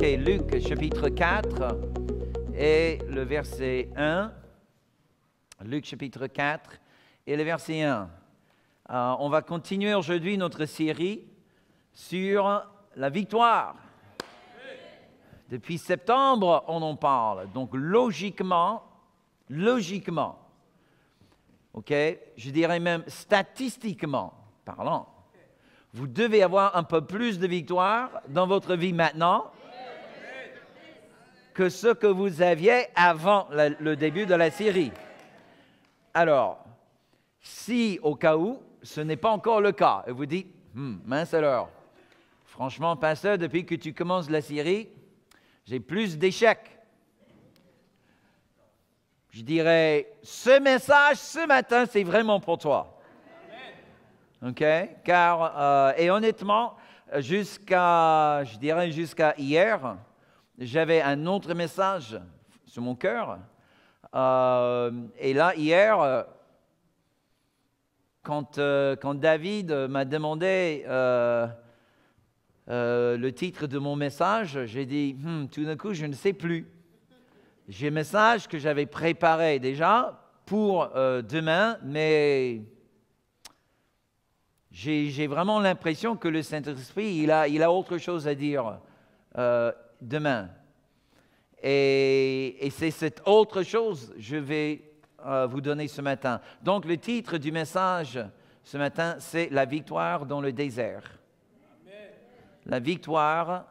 Ok, Luc chapitre 4 et le verset 1. Luc chapitre 4 et le verset 1. Euh, on va continuer aujourd'hui notre série sur la victoire. Depuis septembre, on en parle. Donc logiquement, logiquement, ok, je dirais même statistiquement parlant, vous devez avoir un peu plus de victoire dans votre vie maintenant que ce que vous aviez avant le début de la Syrie. Alors, si au cas où ce n'est pas encore le cas, et vous dites, hmm, mince alors, franchement, pasteur, depuis que tu commences la Syrie, j'ai plus d'échecs. Je dirais, ce message ce matin, c'est vraiment pour toi. OK? Car, euh, et honnêtement, jusqu'à, je dirais jusqu'à hier, j'avais un autre message sur mon cœur. Euh, et là, hier, euh, quand, euh, quand David m'a demandé le titre de mon message, j'ai dit, hmm, tout d'un coup, je ne sais plus. J'ai un message que j'avais préparé déjà pour demain, mais j'ai vraiment l'impression que le Saint-Esprit, il a, il a autre chose à dire demain. Et, c'est cette autre chose que je vais euh, vous donner ce matin. Donc le titre du message ce matin, c'est La victoire dans le désert. La victoire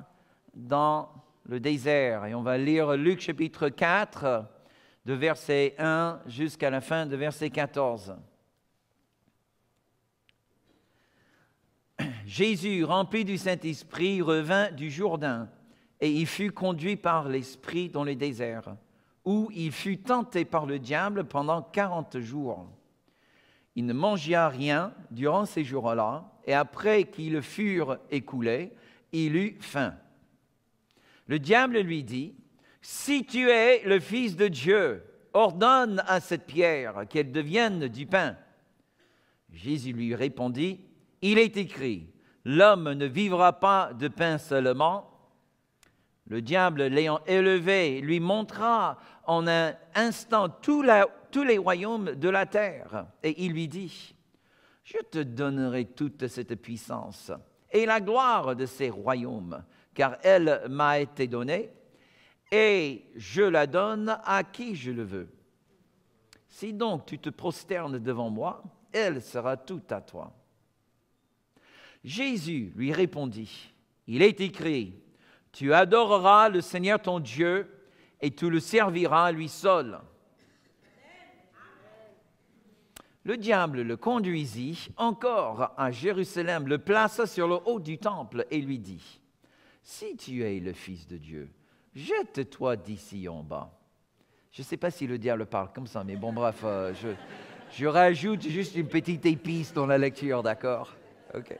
dans le désert. Et on va lire Luc chapitre 4, de verset 1 jusqu'à la fin de verset 14. Jésus, rempli du Saint-Esprit, revint du Jourdain et il fut conduit par l'Esprit dans le désert, où il fut tenté par le diable pendant quarante jours. Il ne mangea rien durant ces jours-là, et après qu'ils furent écoulés, il eut faim. Le diable lui dit, Si tu es le Fils de Dieu, ordonne à cette pierre qu'elle devienne du pain. Jésus lui répondit, Il est écrit, L'homme ne vivra pas de pain seulement, le diable, l'ayant élevé, lui montra en un instant tous les royaumes de la terre. Et il lui dit, je te donnerai toute cette puissance et la gloire de ces royaumes, car elle m'a été donnée, et je la donne à qui je le veux. Si donc tu te prosternes devant moi, elle sera toute à toi. Jésus lui répondit, il est écrit, tu adoreras le Seigneur ton Dieu et tu le serviras lui seul. Le diable le conduisit encore à Jérusalem, le plaça sur le haut du temple et lui dit, Si tu es le Fils de Dieu, jette-toi d'ici en bas. Je ne sais pas si le diable parle comme ça, mais bon, bref, euh, je, je rajoute juste une petite épice dans la lecture, d'accord OK.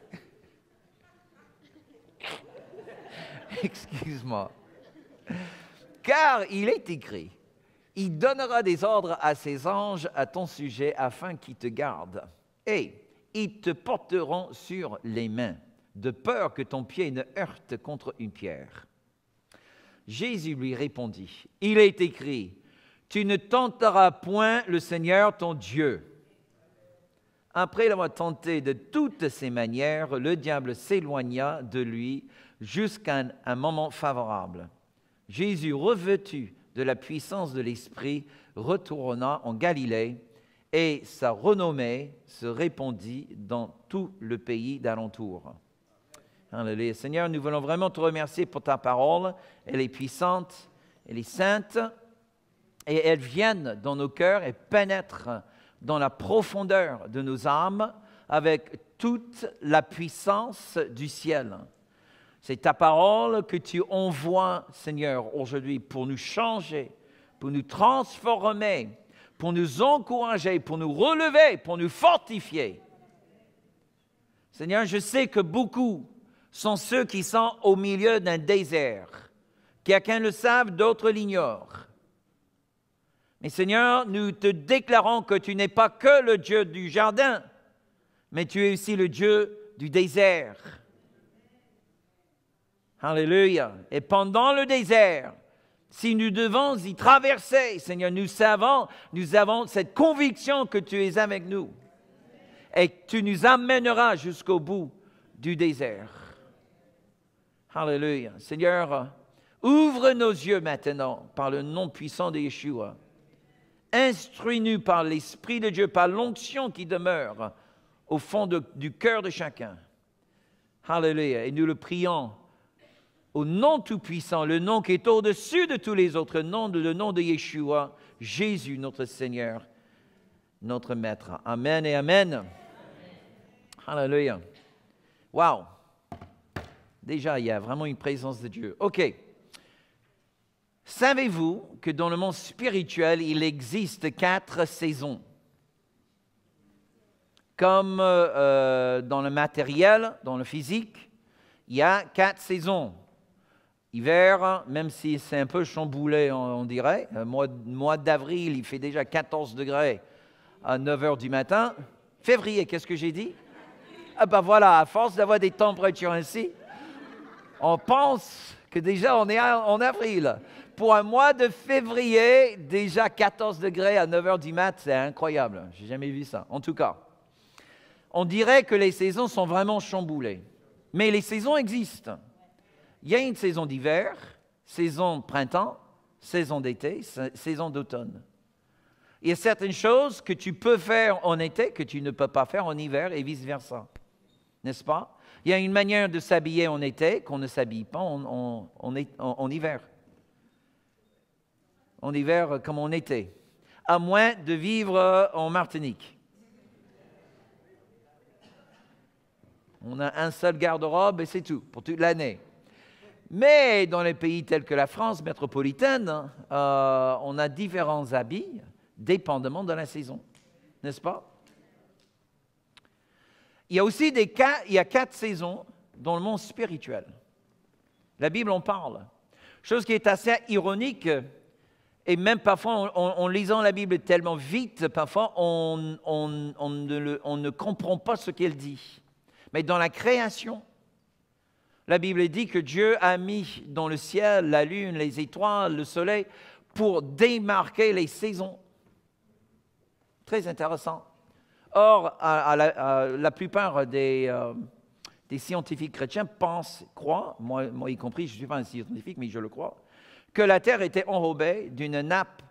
excuse-moi. Car il est écrit, il donnera des ordres à ses anges à ton sujet afin qu'ils te gardent. Et ils te porteront sur les mains, de peur que ton pied ne heurte contre une pierre. Jésus lui répondit, il est écrit, tu ne tenteras point le Seigneur ton Dieu. Après l'avoir tenté de toutes ces manières, le diable s'éloigna de lui jusqu'à un, moment favorable. Jésus, revêtu de la puissance de l'Esprit, retourna en Galilée et sa renommée se répandit dans tout le pays d'alentour. Alléluia. Seigneur, nous voulons vraiment te remercier pour ta parole. Elle est puissante, elle est sainte, et elle vient dans nos cœurs et pénètre dans la profondeur de nos âmes avec toute la puissance du ciel. C'est ta parole que tu envoies, Seigneur, aujourd'hui pour nous changer, pour nous transformer, pour nous encourager, pour nous relever, pour nous fortifier. Seigneur, je sais que beaucoup sont ceux qui sont au milieu d'un désert. Quelqu'un le savent, d'autres l'ignorent. Mais Seigneur, nous te déclarons que tu n'es pas que le Dieu du jardin, mais tu es aussi le Dieu du désert. Alléluia. Et pendant le désert, si nous devons y traverser, Seigneur, nous savons, nous avons cette conviction que tu es avec nous et que tu nous amèneras jusqu'au bout du désert. Alléluia. Seigneur, ouvre nos yeux maintenant par le nom puissant de Yeshua. Instruis-nous par l'Esprit de Dieu, par l'onction qui demeure au fond du cœur de chacun. Alléluia. Et nous le prions au nom tout-puissant, le nom qui est au-dessus de tous les autres noms, le nom de Yeshua, Jésus, notre Seigneur, notre Maître. Amen et Amen. Hallelujah. Alléluia. Wow. Déjà, il y a vraiment une présence de Dieu. OK. Savez-vous que dans le monde spirituel, il existe quatre saisons Comme euh, euh, dans le matériel, dans le physique, il y a quatre saisons hiver, même si c'est un peu chamboulé, on, dirait. Euh, mois, mois d'avril, il fait déjà 14 degrés à 9 h du matin. Février, qu'est-ce que j'ai dit Ah ben voilà, à force d'avoir des températures ainsi, on pense que déjà on est en avril. Pour un mois de février, déjà 14 degrés à 9 h du matin, c'est incroyable. J'ai jamais vu ça. En tout cas, on dirait que les saisons sont vraiment chamboulées. Mais les saisons existent il y a une saison d'hiver, saison de printemps, saison d'été, saison d'automne. Il y a certaines choses que tu peux faire en été que tu ne peux pas faire en hiver et vice-versa. N'est-ce pas Il y a une manière de s'habiller en été qu'on ne s'habille pas en, hiver. En hiver comme en été. À moins de vivre en Martinique. On a un seul garde-robe et c'est tout pour toute l'année. Mais dans les pays tels que la France métropolitaine, euh, on a différents habits dépendamment de la saison, n'est-ce pas Il y a aussi des cas, il y a quatre saisons dans le monde spirituel. La Bible en parle. Chose qui est assez ironique, et même parfois, en, lisant la Bible tellement vite, parfois, on ne comprend pas ce qu'elle dit. Mais dans la création, la Bible dit que Dieu a mis dans le ciel la lune, les étoiles, le soleil pour démarquer les saisons. Très intéressant. Or, la, plupart euh, des, scientifiques chrétiens pensent, croient, moi, y compris, je ne suis pas un scientifique, mais je le crois, que la Terre était enrobée d'une nappe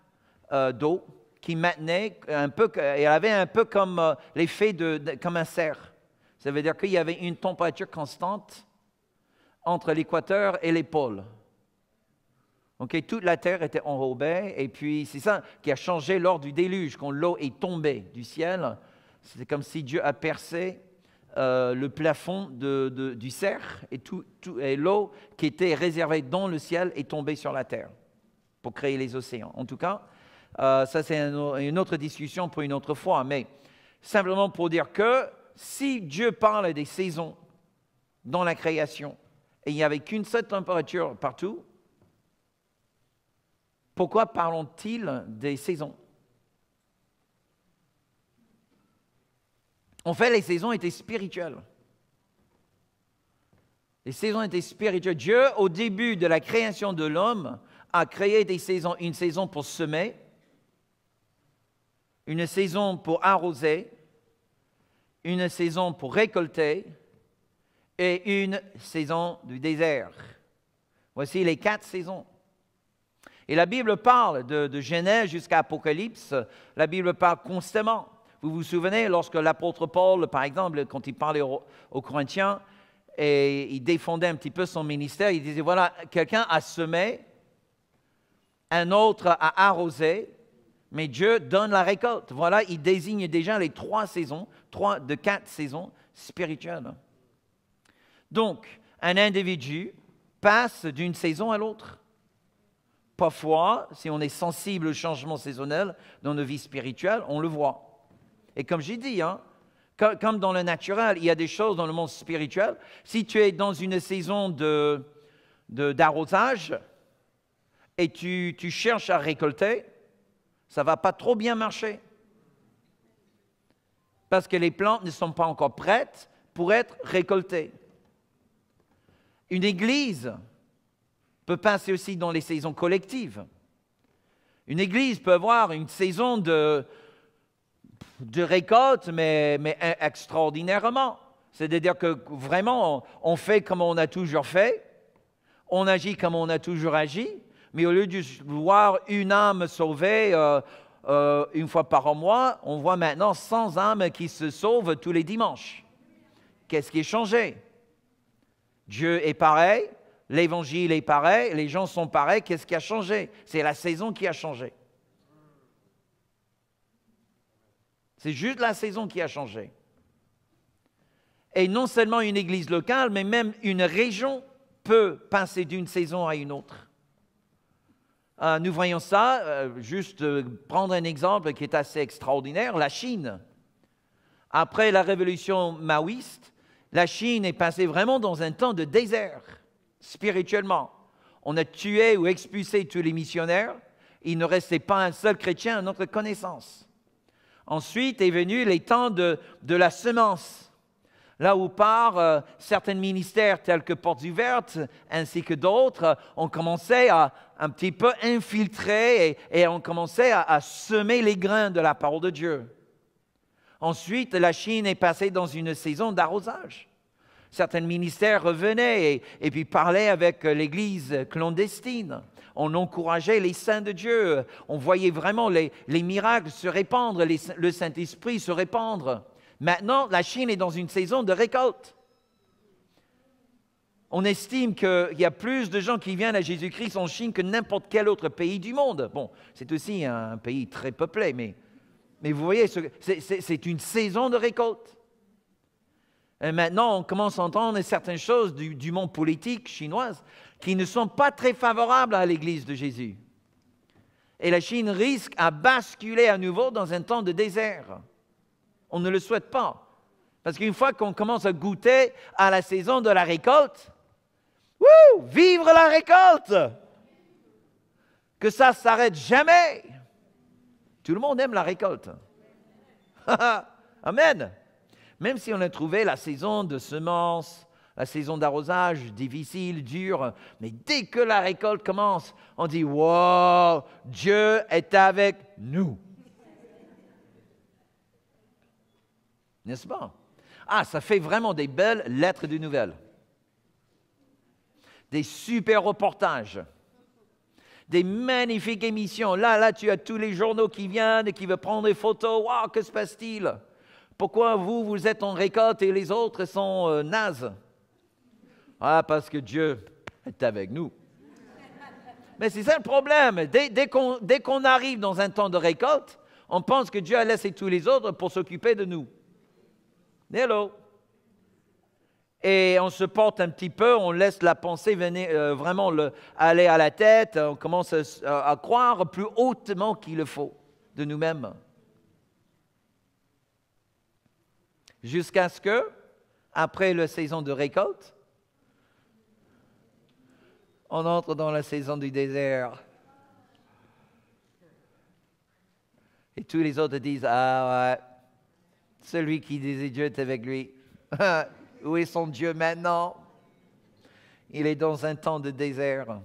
euh, d'eau qui maintenait un peu, elle avait un peu comme euh, l'effet de, comme un cerf. Ça veut dire qu'il y avait une température constante entre l'équateur et les pôles. Okay, toute la terre était enrobée, et puis c'est ça qui a changé lors du déluge, quand l'eau est tombée du ciel. c'est comme si Dieu a percé euh, le plafond de, du cerf, et, tout, et l'eau qui était réservée dans le ciel est tombée sur la terre pour créer les océans. En tout cas, euh, ça c'est une autre discussion pour une autre fois, mais simplement pour dire que si Dieu parle des saisons dans la création, et il n'y avait qu'une seule température partout, pourquoi parlons-t-il des saisons En fait, les saisons étaient spirituelles. Les saisons étaient spirituelles. Dieu, au début de la création de l'homme, a créé des saisons. Une saison pour semer, une saison pour arroser, une saison pour récolter, et une saison du désert. Voici les quatre saisons. Et la Bible parle de, Genèse jusqu'à Apocalypse. La Bible parle constamment. Vous vous souvenez, lorsque l'apôtre Paul, par exemple, quand il parlait aux, aux Corinthiens, et il défendait un petit peu son ministère, il disait, voilà, quelqu'un a semé, un autre a arrosé, mais Dieu donne la récolte. Voilà, il désigne déjà les trois saisons, trois de quatre saisons spirituelles. Donc, un individu passe d'une saison à l'autre. Parfois, si on est sensible au changement saisonnel dans nos vies spirituelles, on le voit. Et comme j'ai dit, hein, comme dans le naturel, il y a des choses dans le monde spirituel. Si tu es dans une saison d'arrosage de, et tu, tu cherches à récolter, ça ne va pas trop bien marcher. Parce que les plantes ne sont pas encore prêtes pour être récoltées. Une église peut passer aussi dans les saisons collectives. Une église peut avoir une saison de, de récolte, mais, extraordinairement. C'est-à-dire que vraiment, on fait comme on a toujours fait, on agit comme on a toujours agi, mais au lieu de voir une âme sauvée euh, euh, une fois par mois, on voit maintenant 100 âmes qui se sauvent tous les dimanches. Qu'est-ce qui est changé Dieu est pareil, l'évangile est pareil, les gens sont pareils, qu'est-ce qui a changé C'est la saison qui a changé. C'est juste la saison qui a changé. Et non seulement une église locale, mais même une région peut passer d'une saison à une autre. Euh, nous voyons ça, euh, juste euh, prendre un exemple qui est assez extraordinaire, la Chine. Après la révolution maoïste, la Chine est passée vraiment dans un temps de désert spirituellement. On a tué ou expulsé tous les missionnaires. Il ne restait pas un seul chrétien à notre connaissance. Ensuite est venu les temps de, la semence, là où par euh, certains ministères tels que Portes Ouvertes ainsi que d'autres, ont commencé à un petit peu infiltrer et, ont commencé à semer les grains de la parole de Dieu. Ensuite, la Chine est passée dans une saison d'arrosage. Certains ministères revenaient et, puis parlaient avec l'Église clandestine. On encourageait les saints de Dieu. On voyait vraiment les, miracles se répandre, le Saint-Esprit se répandre. Maintenant, la Chine est dans une saison de récolte. On estime qu'il y a plus de gens qui viennent à Jésus-Christ en Chine que n'importe quel autre pays du monde. Bon, c'est aussi un pays très peuplé, mais mais vous voyez, c'est une saison de récolte. Et maintenant, on commence à entendre certaines choses du, monde politique chinoise qui ne sont pas très favorables à l'Église de Jésus. Et la Chine risque à basculer à nouveau dans un temps de désert. On ne le souhaite pas. Parce qu'une fois qu'on commence à goûter à la saison de la récolte, wouh, vivre la récolte! Que ça ne s'arrête jamais! Tout le monde aime la récolte. Amen. Même si on a trouvé la saison de semences, la saison d'arrosage difficile, dure, mais dès que la récolte commence, on dit Wow, Dieu est avec nous. N'est-ce pas? Ah, ça fait vraiment des belles lettres de nouvelles. Des super reportages des magnifiques émissions. Là, là, tu as tous les journaux qui viennent et qui veulent prendre des photos. Waouh, que se passe-t-il Pourquoi vous, vous êtes en récolte et les autres sont euh, nazes Ah, parce que Dieu est avec nous. Mais c'est ça le problème. Dès, qu'on arrive dans un temps de récolte, on pense que Dieu a laissé tous les autres pour s'occuper de nous. Hello et on se porte un petit peu, on laisse la pensée venir, euh, vraiment aller à la tête, on commence à, croire plus hautement qu'il le faut de nous-mêmes. Jusqu'à ce que, après la saison de récolte, on entre dans la saison du désert. Et tous les autres disent, ah ouais, celui qui disait Dieu est avec lui. Où est son Dieu maintenant Il est dans un temps de désert.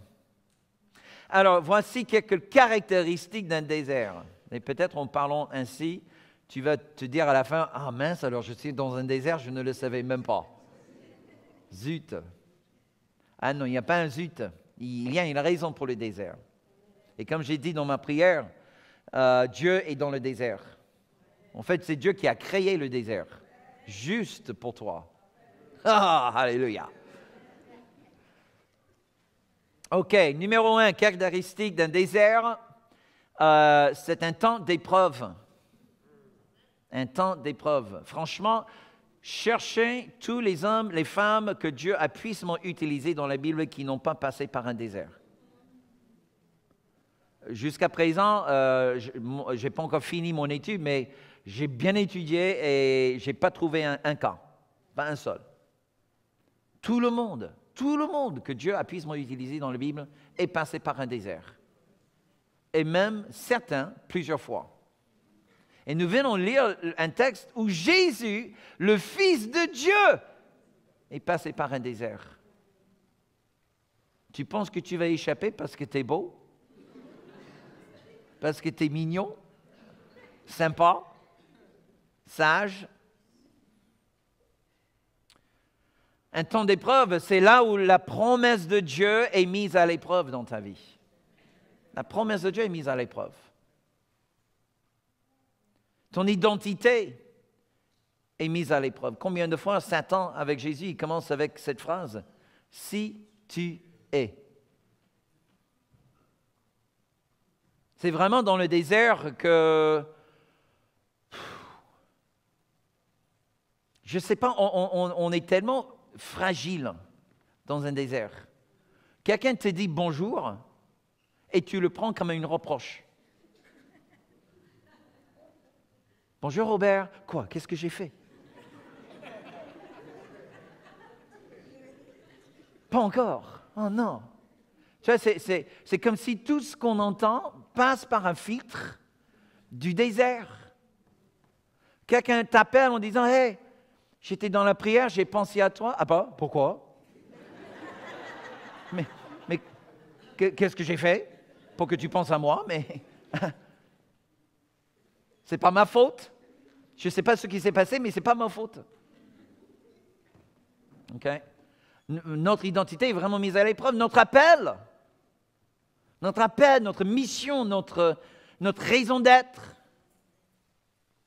Alors, voici quelques caractéristiques d'un désert. Et peut-être en parlant ainsi, tu vas te dire à la fin, ah mince, alors je suis dans un désert, je ne le savais même pas. Zut. Ah non, il n'y a pas un zut. Il y a une raison pour le désert. Et comme j'ai dit dans ma prière, euh, Dieu est dans le désert. En fait, c'est Dieu qui a créé le désert, juste pour toi. Ah, alléluia. OK, numéro un, caractéristique d'un désert, euh, c'est un temps d'épreuve. Un temps d'épreuve. Franchement, cherchez tous les hommes, les femmes que Dieu a puissamment utilisés dans la Bible qui n'ont pas passé par un désert. Jusqu'à présent, euh, je n'ai pas encore fini mon étude, mais j'ai bien étudié et je n'ai pas trouvé un, un cas, pas un seul. Tout le monde, tout le monde que Dieu a puissamment utilisé dans la Bible est passé par un désert. Et même certains plusieurs fois. Et nous venons lire un texte où Jésus, le Fils de Dieu, est passé par un désert. Tu penses que tu vas échapper parce que tu es beau? Parce que tu es mignon? Sympa? Sage? Un temps d'épreuve, c'est là où la promesse de Dieu est mise à l'épreuve dans ta vie. La promesse de Dieu est mise à l'épreuve. Ton identité est mise à l'épreuve. Combien de fois Satan, avec Jésus, il commence avec cette phrase Si tu es. C'est vraiment dans le désert que je ne sais pas, on, on, est tellement fragile dans un désert. Quelqu'un te dit bonjour et tu le prends comme une reproche. Bonjour Robert, quoi Qu'est-ce que j'ai fait Pas encore. Oh non. Tu vois, c'est comme si tout ce qu'on entend passe par un filtre du désert. Quelqu'un t'appelle en disant Hé, J'étais dans la prière, j'ai pensé à toi. Ah pas bah, pourquoi Mais, qu'est-ce que j'ai fait pour que tu penses à moi Mais c'est pas ma faute. Je ne sais pas ce qui s'est passé, mais c'est pas ma faute. Ok Notre identité est vraiment mise à l'épreuve. Notre appel, notre appel, notre mission, notre, notre raison d'être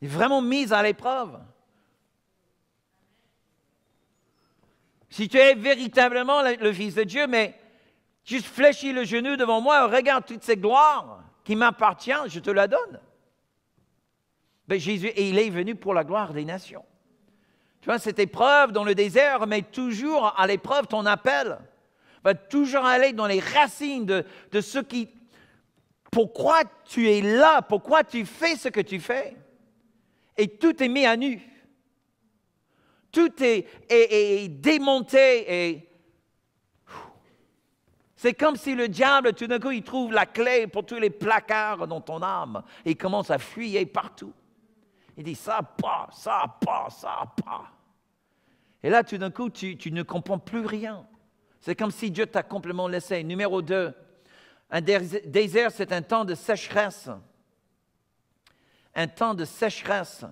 est vraiment mise à l'épreuve. Si tu es véritablement le Fils de Dieu, mais tu fléchis le genou devant moi, regarde toutes ces gloires qui m'appartiennent, je te la donne. Mais ben, Jésus, et il est venu pour la gloire des nations. Tu vois, cette épreuve dans le désert, mais toujours à l'épreuve, ton appel va toujours aller dans les racines de, de ce qui... Pourquoi tu es là Pourquoi tu fais ce que tu fais Et tout est mis à nu. Tout est, démonté et c'est comme si le diable, tout d'un coup, il trouve la clé pour tous les placards dans ton âme et il commence à fuyer partout. Il dit ça, pas, ça, pas, ça, pas. Et là, tout d'un coup, tu, tu, ne comprends plus rien. C'est comme si Dieu t'a complètement laissé. Numéro 2, un désert, c'est un temps de sécheresse. Un temps de sécheresse.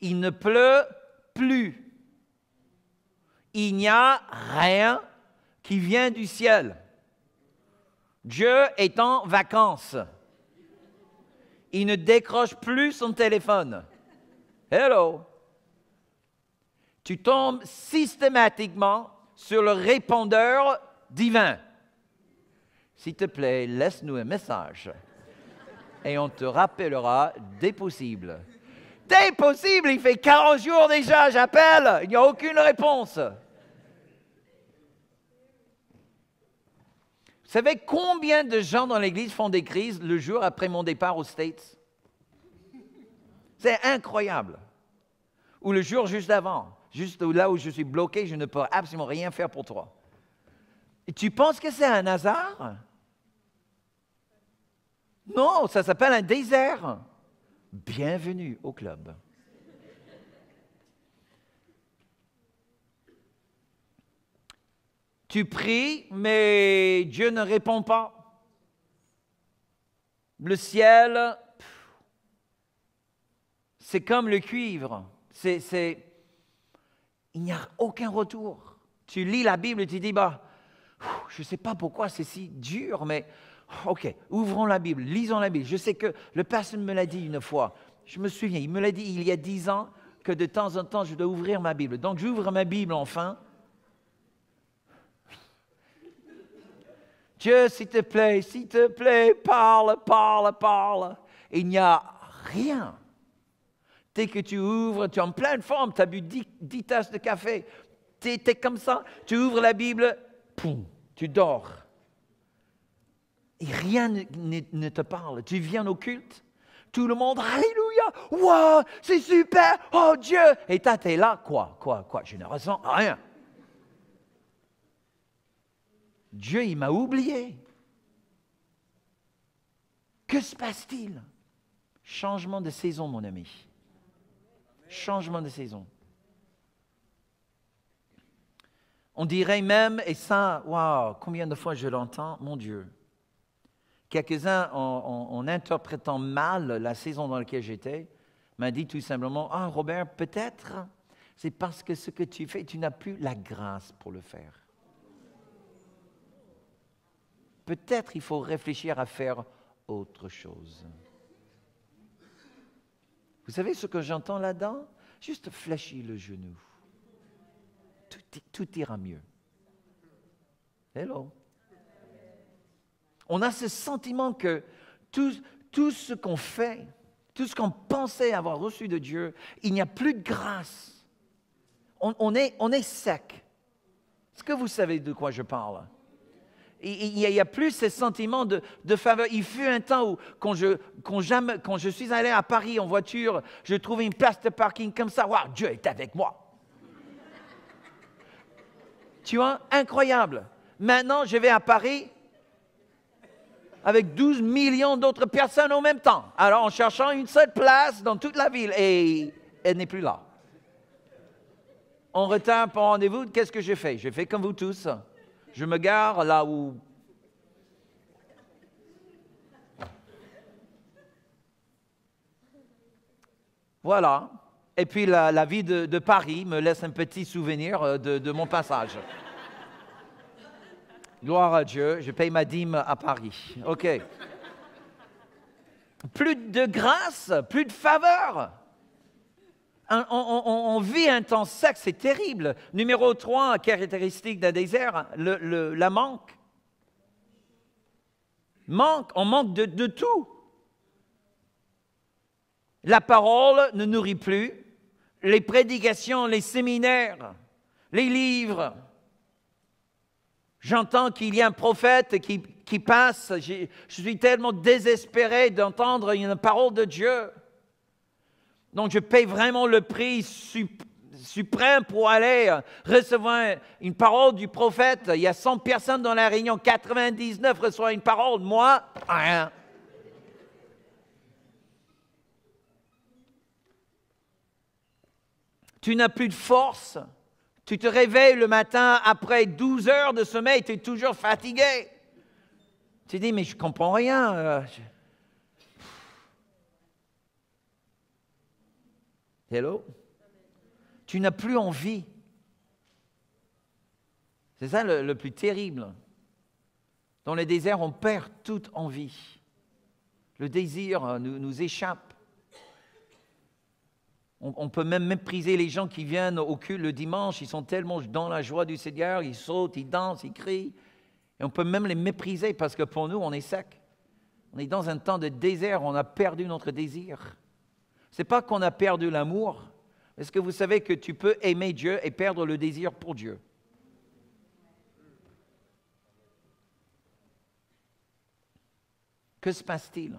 Il ne pleut plus il n'y a rien qui vient du ciel. Dieu est en vacances. Il ne décroche plus son téléphone. Hello. Tu tombes systématiquement sur le répondeur divin. S'il te plaît, laisse-nous un message et on te rappellera des possibles. C'est possible, il fait 40 jours déjà, j'appelle, il n'y a aucune réponse. Vous savez combien de gens dans l'Église font des crises le jour après mon départ aux States C'est incroyable. Ou le jour juste avant, juste là où je suis bloqué, je ne peux absolument rien faire pour toi. Et tu penses que c'est un hasard Non, ça s'appelle un désert bienvenue au club. Tu pries, mais Dieu ne répond pas. Le ciel, c'est comme le cuivre. C'est, Il n'y a aucun retour. Tu lis la Bible et tu dis, bah, je ne sais pas pourquoi c'est si dur, mais OK, ouvrons la Bible, lisons la Bible. Je sais que le pasteur me l'a dit une fois. Je me souviens, il me l'a dit il y a dix ans que de temps en temps, je dois ouvrir ma Bible. Donc j'ouvre ma Bible enfin. Dieu, s'il te plaît, s'il te plaît, parle, parle, parle. Il n'y a rien. Dès que tu ouvres, tu es en pleine forme, tu as bu dix tasses de café, tu comme ça, tu ouvres la Bible, poum, tu dors rien ne te parle. Tu viens au culte, tout le monde, Alléluia, wow, c'est super, oh Dieu. Et toi, t'es là, quoi, quoi, quoi, je ne ressens rien. Dieu, il m'a oublié. Que se passe-t-il Changement de saison, mon ami. Changement de saison. On dirait même, et ça, waouh, combien de fois je l'entends, mon Dieu, Quelques-uns, en, interprétant mal la saison dans laquelle j'étais, m'a dit tout simplement, ah Robert, peut-être c'est parce que ce que tu fais, tu n'as plus la grâce pour le faire. Peut-être il faut réfléchir à faire autre chose. Vous savez ce que j'entends là-dedans Juste fléchis le genou. tout ira mieux. Hello on a ce sentiment que tout, ce qu'on fait, tout ce qu'on pensait avoir reçu de Dieu, il n'y a plus de grâce. On, est, on est sec. Est-ce que vous savez de quoi je parle? Il n'y a, plus ce sentiment de, faveur. Il fut un temps où, quand je, quand, je suis allé à Paris en voiture, je trouvais une place de parking comme ça. Waouh, Dieu est avec moi. tu vois, incroyable. Maintenant, je vais à Paris, avec 12 millions d'autres personnes en même temps. Alors, en cherchant une seule place dans toute la ville, et elle n'est plus là. On retient pour rendez-vous, qu'est-ce que j'ai fait J'ai fait comme vous tous. Je me gare là où. Voilà. Et puis la, vie de, Paris me laisse un petit souvenir euh, de mon passage. Gloire à Dieu, je paye ma dîme à Paris. OK. plus de grâce, plus de faveur. On, vit un temps sec, c'est terrible. Numéro 3, caractéristique d'un désert, la manque. Manque, on manque de tout. La parole ne nourrit plus, les prédications, les séminaires, les livres, J'entends qu'il y a un prophète qui, passe. Je, je suis tellement désespéré d'entendre une parole de Dieu. Donc je paye vraiment le prix suprême pour aller euh, recevoir une parole du prophète. Il y a 100 personnes dans la réunion, 99 reçoivent une parole, moi, rien. Tu n'as plus de force. Tu te réveilles le matin après 12 heures de sommeil, tu es toujours fatigué. Tu dis, mais je ne comprends rien. Euh, Hello? Tu n'as plus envie. C'est ça le, plus terrible. Dans les déserts, on perd toute envie. Le désir euh, nous échappe. On, peut même mépriser les gens qui viennent au cul le dimanche. Ils sont tellement dans la joie du Seigneur, ils sautent, ils dansent, ils crient. Et on peut même les mépriser parce que pour nous, on est sec. On est dans un temps de désert, on a perdu notre désir. Ce n'est pas qu'on a perdu l'amour. Est-ce que vous savez que tu peux aimer Dieu et perdre le désir pour Dieu Que se passe-t-il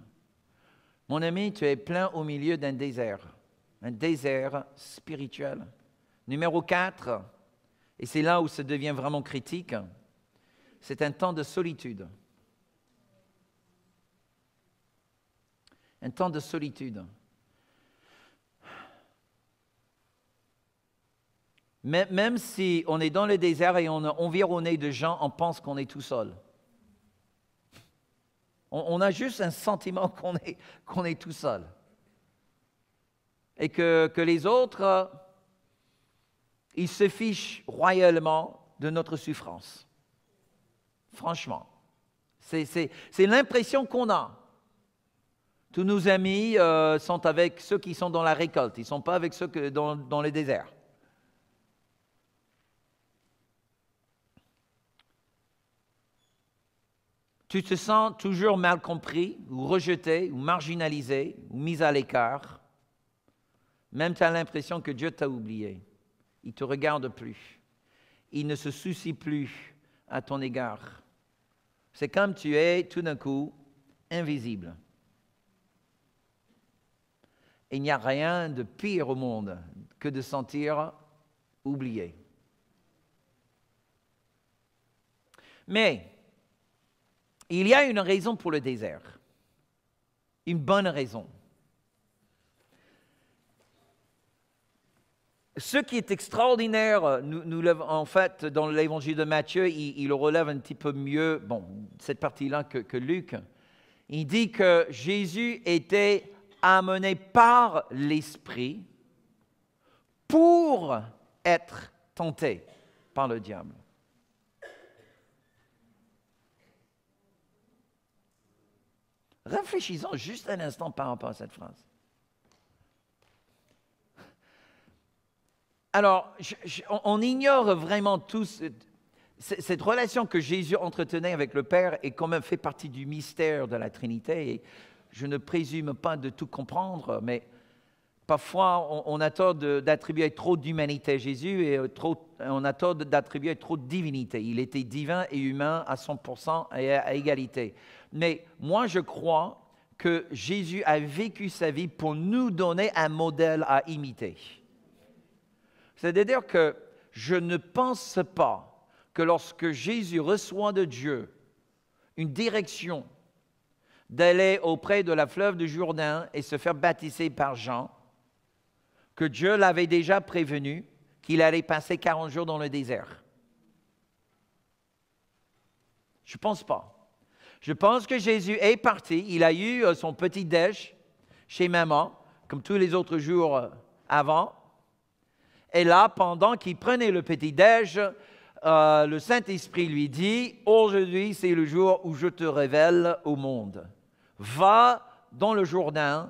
Mon ami, tu es plein au milieu d'un désert un désert spirituel. Numéro 4, et c'est là où ça devient vraiment critique, c'est un temps de solitude. Un temps de solitude. Même si on est dans le désert et on est environné de gens, on pense qu'on est tout seul. On, a juste un sentiment qu'on est, est tout seul et que, les autres, ils se fichent royalement de notre souffrance. Franchement, c'est l'impression qu'on a. Tous nos amis euh, sont avec ceux qui sont dans la récolte, ils ne sont pas avec ceux que, dans, dans le désert. Tu te sens toujours mal compris, ou rejeté, ou marginalisé, ou mis à l'écart. Même tu as l'impression que Dieu t'a oublié. Il ne te regarde plus. Il ne se soucie plus à ton égard. C'est comme tu es tout d'un coup invisible. Il n'y a rien de pire au monde que de sentir oublié. Mais il y a une raison pour le désert, une bonne raison. ce qui est extraordinaire, euh, nous, nous en fait, dans l'évangile de Matthieu, il, relève un petit peu mieux, bon, cette partie-là que, que Luc. Il dit que Jésus était amené par l'Esprit pour être tenté par le diable. Réfléchissons juste un instant par rapport à cette phrase. Alors, on ignore vraiment tous cette relation que Jésus entretenait avec le Père est quand même fait partie du mystère de la Trinité. je ne présume pas de tout comprendre, mais parfois on, a tort d'attribuer trop d'humanité à Jésus et euh, trop, on a tort d'attribuer trop de divinité. Il était divin et humain à 100% et à égalité. Mais moi, je crois que Jésus a vécu sa vie pour nous donner un modèle à imiter. C'est-à-dire que je ne pense pas que lorsque Jésus reçoit de Dieu une direction d'aller auprès de la fleuve du Jourdain et se faire baptiser par Jean, que Dieu l'avait déjà prévenu qu'il allait passer 40 jours dans le désert. Je ne pense pas. Je pense que Jésus est parti, il a eu euh, son petit déj chez maman, comme tous les autres jours euh, avant, et là, pendant qu'il prenait le petit-déj, euh, le Saint-Esprit lui dit, aujourd'hui c'est le jour où je te révèle au monde. Va dans le Jourdain,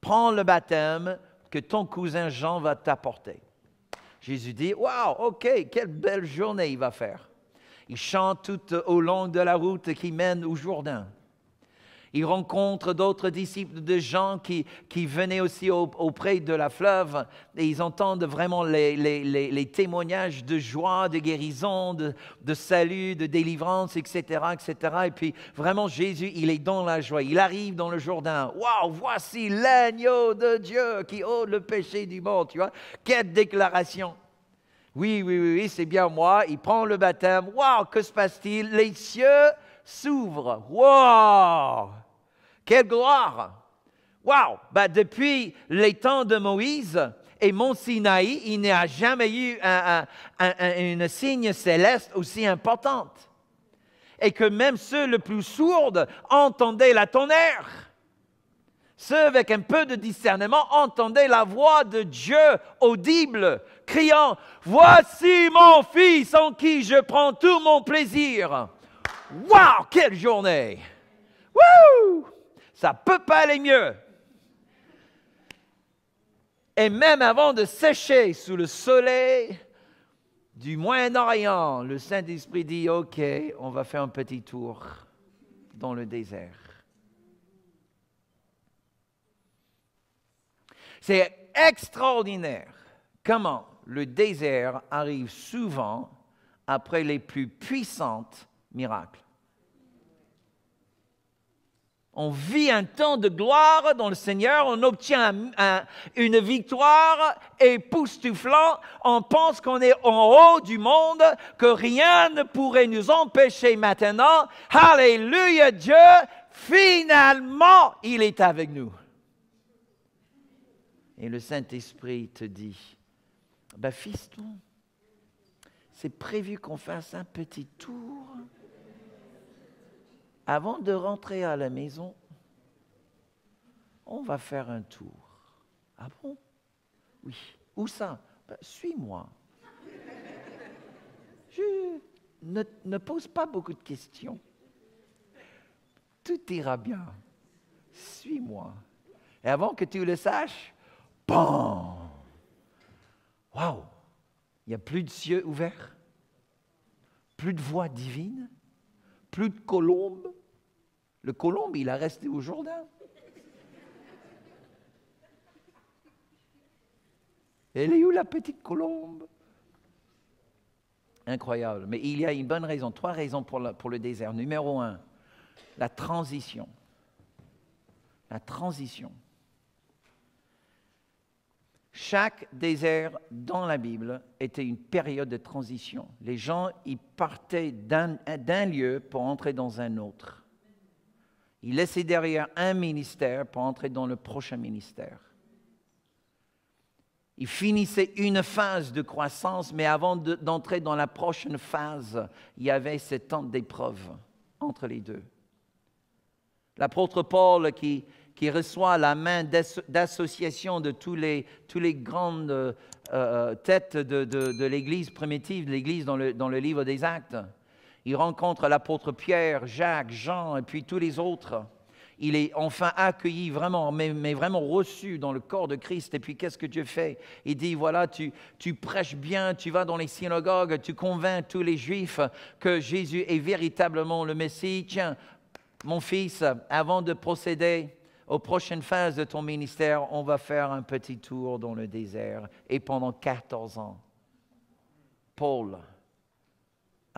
prends le baptême que ton cousin Jean va t'apporter. Jésus dit, waouh, ok, quelle belle journée il va faire. Il chante tout au long de la route qui mène au Jourdain. Il rencontre d'autres disciples de Jean qui, qui venaient aussi auprès de la fleuve et ils entendent vraiment les, témoignages de joie, de guérison, de, salut, de délivrance, etc., etc. Et puis vraiment Jésus, il est dans la joie. Il arrive dans le Jourdain. Waouh, voici l'agneau de Dieu qui ôte le péché du monde. Tu vois, quelle déclaration! Oui, oui, oui, oui c'est bien moi. Il prend le baptême. Waouh, que se passe-t-il? Les cieux s'ouvre. Wow! Quelle gloire! Wow! Bah depuis les temps de Moïse et Mont Sinaï, il n'y a jamais eu un, une signe céleste aussi importante. Et que même ceux les plus sourds entendaient la tonnerre. Ceux avec un peu de discernement entendaient la voix de Dieu audible, criant, Voici mon fils en qui je prends tout mon plaisir. Waouh, quelle journée! Wouh! Ça ne peut pas aller mieux. Et même avant de sécher sous le soleil du Moyen-Orient, le Saint-Esprit dit, OK, on va faire un petit tour dans le désert. C'est extraordinaire comment le désert arrive souvent après les plus puissantes miracle. On vit un temps de gloire dans le Seigneur, on obtient une victoire époustouflante, on pense qu'on est en haut du monde, que rien ne pourrait nous empêcher maintenant. Alléluia Dieu, finalement il est avec nous. Et le Saint-Esprit te dit, ben fiston, c'est prévu qu'on fasse un petit tour. Avant de rentrer à la maison, on va faire un tour. Ah bon Oui. Où ça ben, Suis-moi. Je ne, pose pas beaucoup de questions. Tout ira bien. Suis-moi. Et avant que tu le saches, BAM Waouh Il n'y a plus de cieux ouverts, plus de voix divine, plus de colombes, le colombe, il a resté au Jourdain. Elle est où la petite colombe Incroyable. Mais il y a une bonne raison, trois raisons pour, pour le désert. Numéro un, la transition. La transition. Chaque désert dans la Bible était une période de transition. Les gens, ils partaient d'un lieu pour entrer dans un autre. Il laissait derrière un ministère pour entrer dans le prochain ministère. Il finissait une phase de croissance, mais avant d'entrer dans la prochaine phase, il y avait cette tente d'épreuve entre les deux. L'apôtre Paul, qui, reçoit la main d'association de tous les, les grandes euh, euh, têtes de, l'Église primitive, de l'Église dans le livre des Actes, il rencontre l'apôtre Pierre, Jacques, Jean et puis tous les autres. Il est enfin accueilli vraiment, mais, vraiment reçu dans le corps de Christ. Et puis qu'est-ce que Dieu fait Il dit, voilà, tu, prêches bien, tu vas dans les synagogues, tu convaincs tous les Juifs que Jésus est véritablement le Messie. Tiens, mon fils, avant de procéder aux prochaines phases de ton ministère, on va faire un petit tour dans le désert. Et pendant 14 ans, Paul,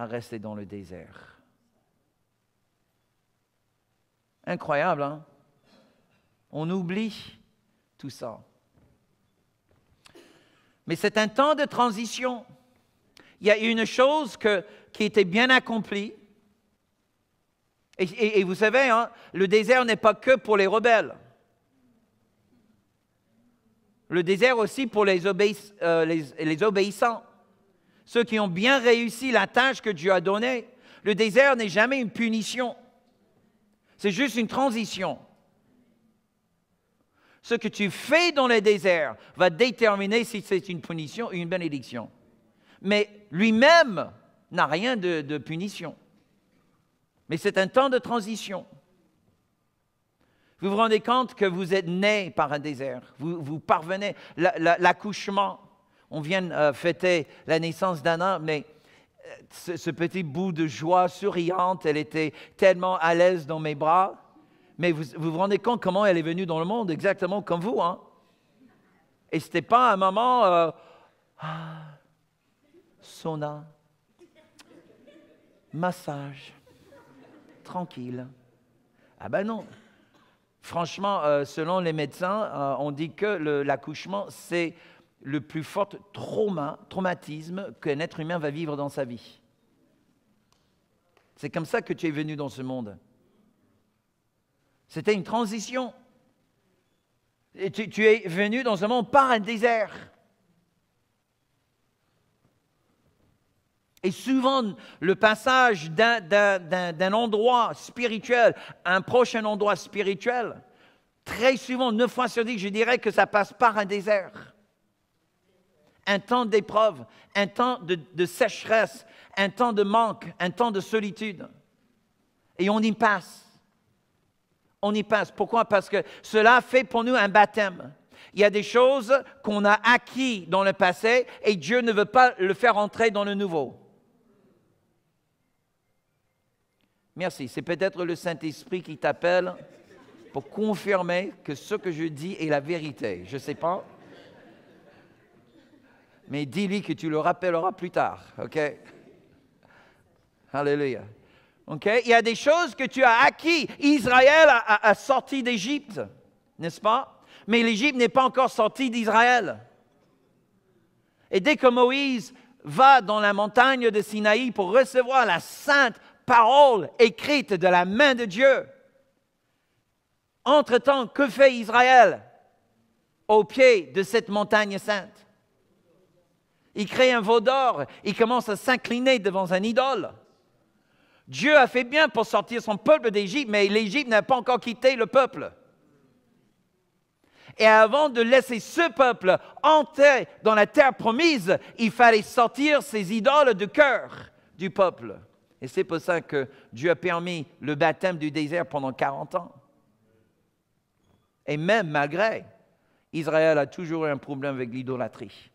à rester dans le désert. Incroyable, hein On oublie tout ça. Mais c'est un temps de transition. Il y a une chose que, qui était bien accomplie. Et, vous savez, hein, le désert n'est pas que pour les rebelles. Le désert aussi pour les, euh, les obéissants ceux qui ont bien réussi la tâche que Dieu a donnée. Le désert n'est jamais une punition, c'est juste une transition. Ce que tu fais dans le désert va déterminer si c'est une punition ou une bénédiction. Mais lui-même n'a rien de, punition. Mais c'est un temps de transition. Vous vous rendez compte que vous êtes né par un désert. Vous, vous parvenez, l'accouchement, on vient euh, fêter la naissance d'Anna, mais euh, ce, petit bout de joie souriante, elle était tellement à l'aise dans mes bras. Mais vous, vous rendez compte comment elle est venue dans le monde, exactement comme vous. Hein? Et ce n'était pas un moment, euh, ah, sauna, massage, tranquille. Ah ben non. Franchement, selon les médecins, on dit que l'accouchement, c'est le plus fort trauma, traumatisme qu'un être humain va vivre dans sa vie. C'est comme ça que tu es venu dans ce monde. C'était une transition. Et tu, tu, es venu dans ce monde par un désert. Et souvent, le passage d'un endroit spirituel à un prochain endroit spirituel, très souvent, neuf fois sur dix, je dirais que ça passe par un désert un temps d'épreuve, un temps de, sécheresse, un temps de manque, un temps de solitude. Et on y passe. On y passe. Pourquoi? Parce que cela fait pour nous un baptême. Il y a des choses qu'on a acquis dans le passé et Dieu ne veut pas le faire entrer dans le nouveau. Merci. C'est peut-être le Saint-Esprit qui t'appelle pour confirmer que ce que je dis est la vérité. Je ne sais pas mais dis-lui que tu le rappelleras plus tard, OK? Alléluia. OK? Il y a des choses que tu as acquis. Israël a, a sorti d'Égypte, n'est-ce pas? Mais l'Égypte n'est pas encore sortie d'Israël. Et dès que Moïse va dans la montagne de Sinaï pour recevoir la sainte parole écrite de la main de Dieu, entre-temps, que fait Israël au pied de cette montagne sainte il crée un veau d'or. Il commence à s'incliner devant un idole. Dieu a fait bien pour sortir son peuple d'Égypte, mais l'Égypte n'a pas encore quitté le peuple. Et avant de laisser ce peuple entrer dans la terre promise, il fallait sortir ses idoles du cœur du peuple. Et c'est pour ça que Dieu a permis le baptême du désert pendant 40 ans. Et même malgré, Israël a toujours eu un problème avec l'idolâtrie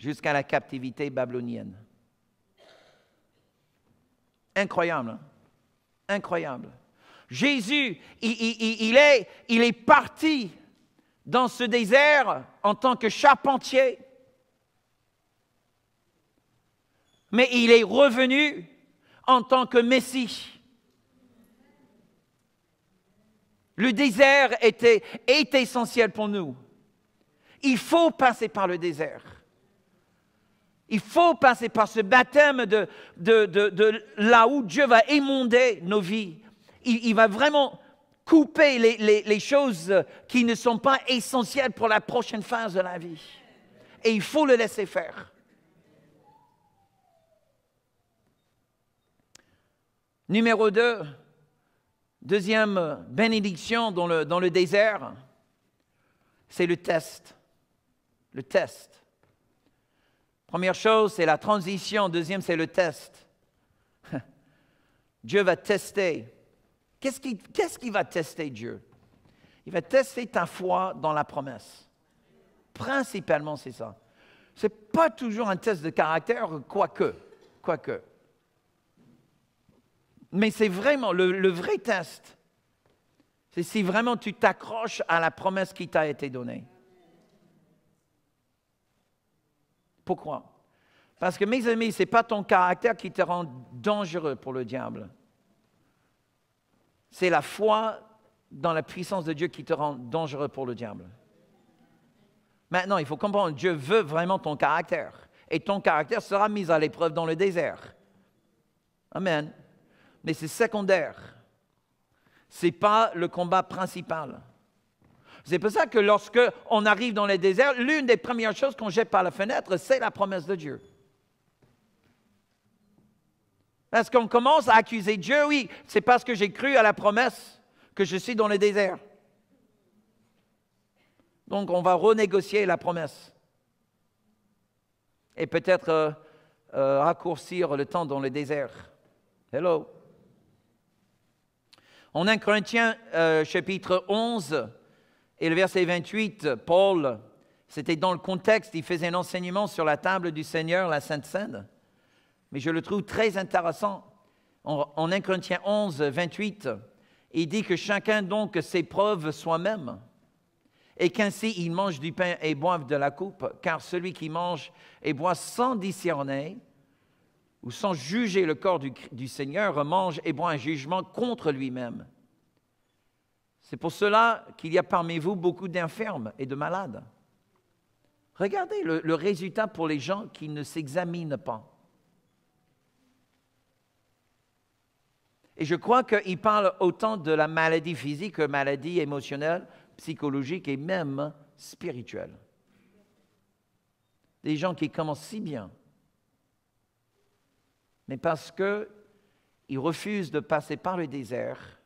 jusqu'à la captivité babylonienne. Incroyable, hein? incroyable. Jésus, il, est, il est parti dans ce désert en tant que charpentier, mais il est revenu en tant que Messie. Le désert était, est essentiel pour nous. Il faut passer par le désert. Il faut passer par ce baptême de, là où Dieu va émonder nos vies. Il, va vraiment couper les, choses qui ne sont pas essentielles pour la prochaine phase de la vie. Et il faut le laisser faire. Numéro 2, deux, deuxième bénédiction dans le désert, c'est le test. Le test. Première chose, c'est la transition. Deuxième, c'est le test. Dieu va tester. Qu'est-ce qu'il va tester, Dieu? Il va tester ta foi dans la promesse. Principalement, c'est ça. Ce n'est pas toujours un test de caractère, quoique. quoique. Mais c'est vraiment le, vrai test. C'est si vraiment tu t'accroches à la promesse qui t'a été donnée. Pourquoi Parce que mes amis, ce n'est pas ton caractère qui te rend dangereux pour le diable. C'est la foi dans la puissance de Dieu qui te rend dangereux pour le diable. Maintenant, il faut comprendre, Dieu veut vraiment ton caractère. Et ton caractère sera mis à l'épreuve dans le désert. Amen. Mais c'est secondaire. Ce n'est pas le combat principal. C'est pour ça que lorsque on arrive dans les déserts, l'une des premières choses qu'on jette par la fenêtre, c'est la promesse de Dieu. Parce qu'on commence à accuser Dieu, oui, c'est parce que j'ai cru à la promesse que je suis dans le désert. Donc on va renégocier la promesse. Et peut-être euh, euh, raccourcir le temps dans le désert. Hello. En 1 Corinthiens euh, chapitre 11, et le verset 28, Paul, c'était dans le contexte, il faisait un enseignement sur la table du Seigneur, la Sainte Sainte. Mais je le trouve très intéressant. En, 1 Corinthiens 11, 28, il dit que chacun donc s'épreuve soi-même et qu'ainsi il mange du pain et boive de la coupe, car celui qui mange et boit sans discerner ou sans juger le corps du Seigneur mange et boit un jugement contre lui-même. C'est pour cela qu'il y a parmi vous beaucoup d'infirmes et de malades. Regardez le, résultat pour les gens qui ne s'examinent pas. Et je crois qu'ils parlent autant de la maladie physique que maladie émotionnelle, psychologique et même spirituelle. Des gens qui commencent si bien, mais parce qu'ils refusent de passer par le désert,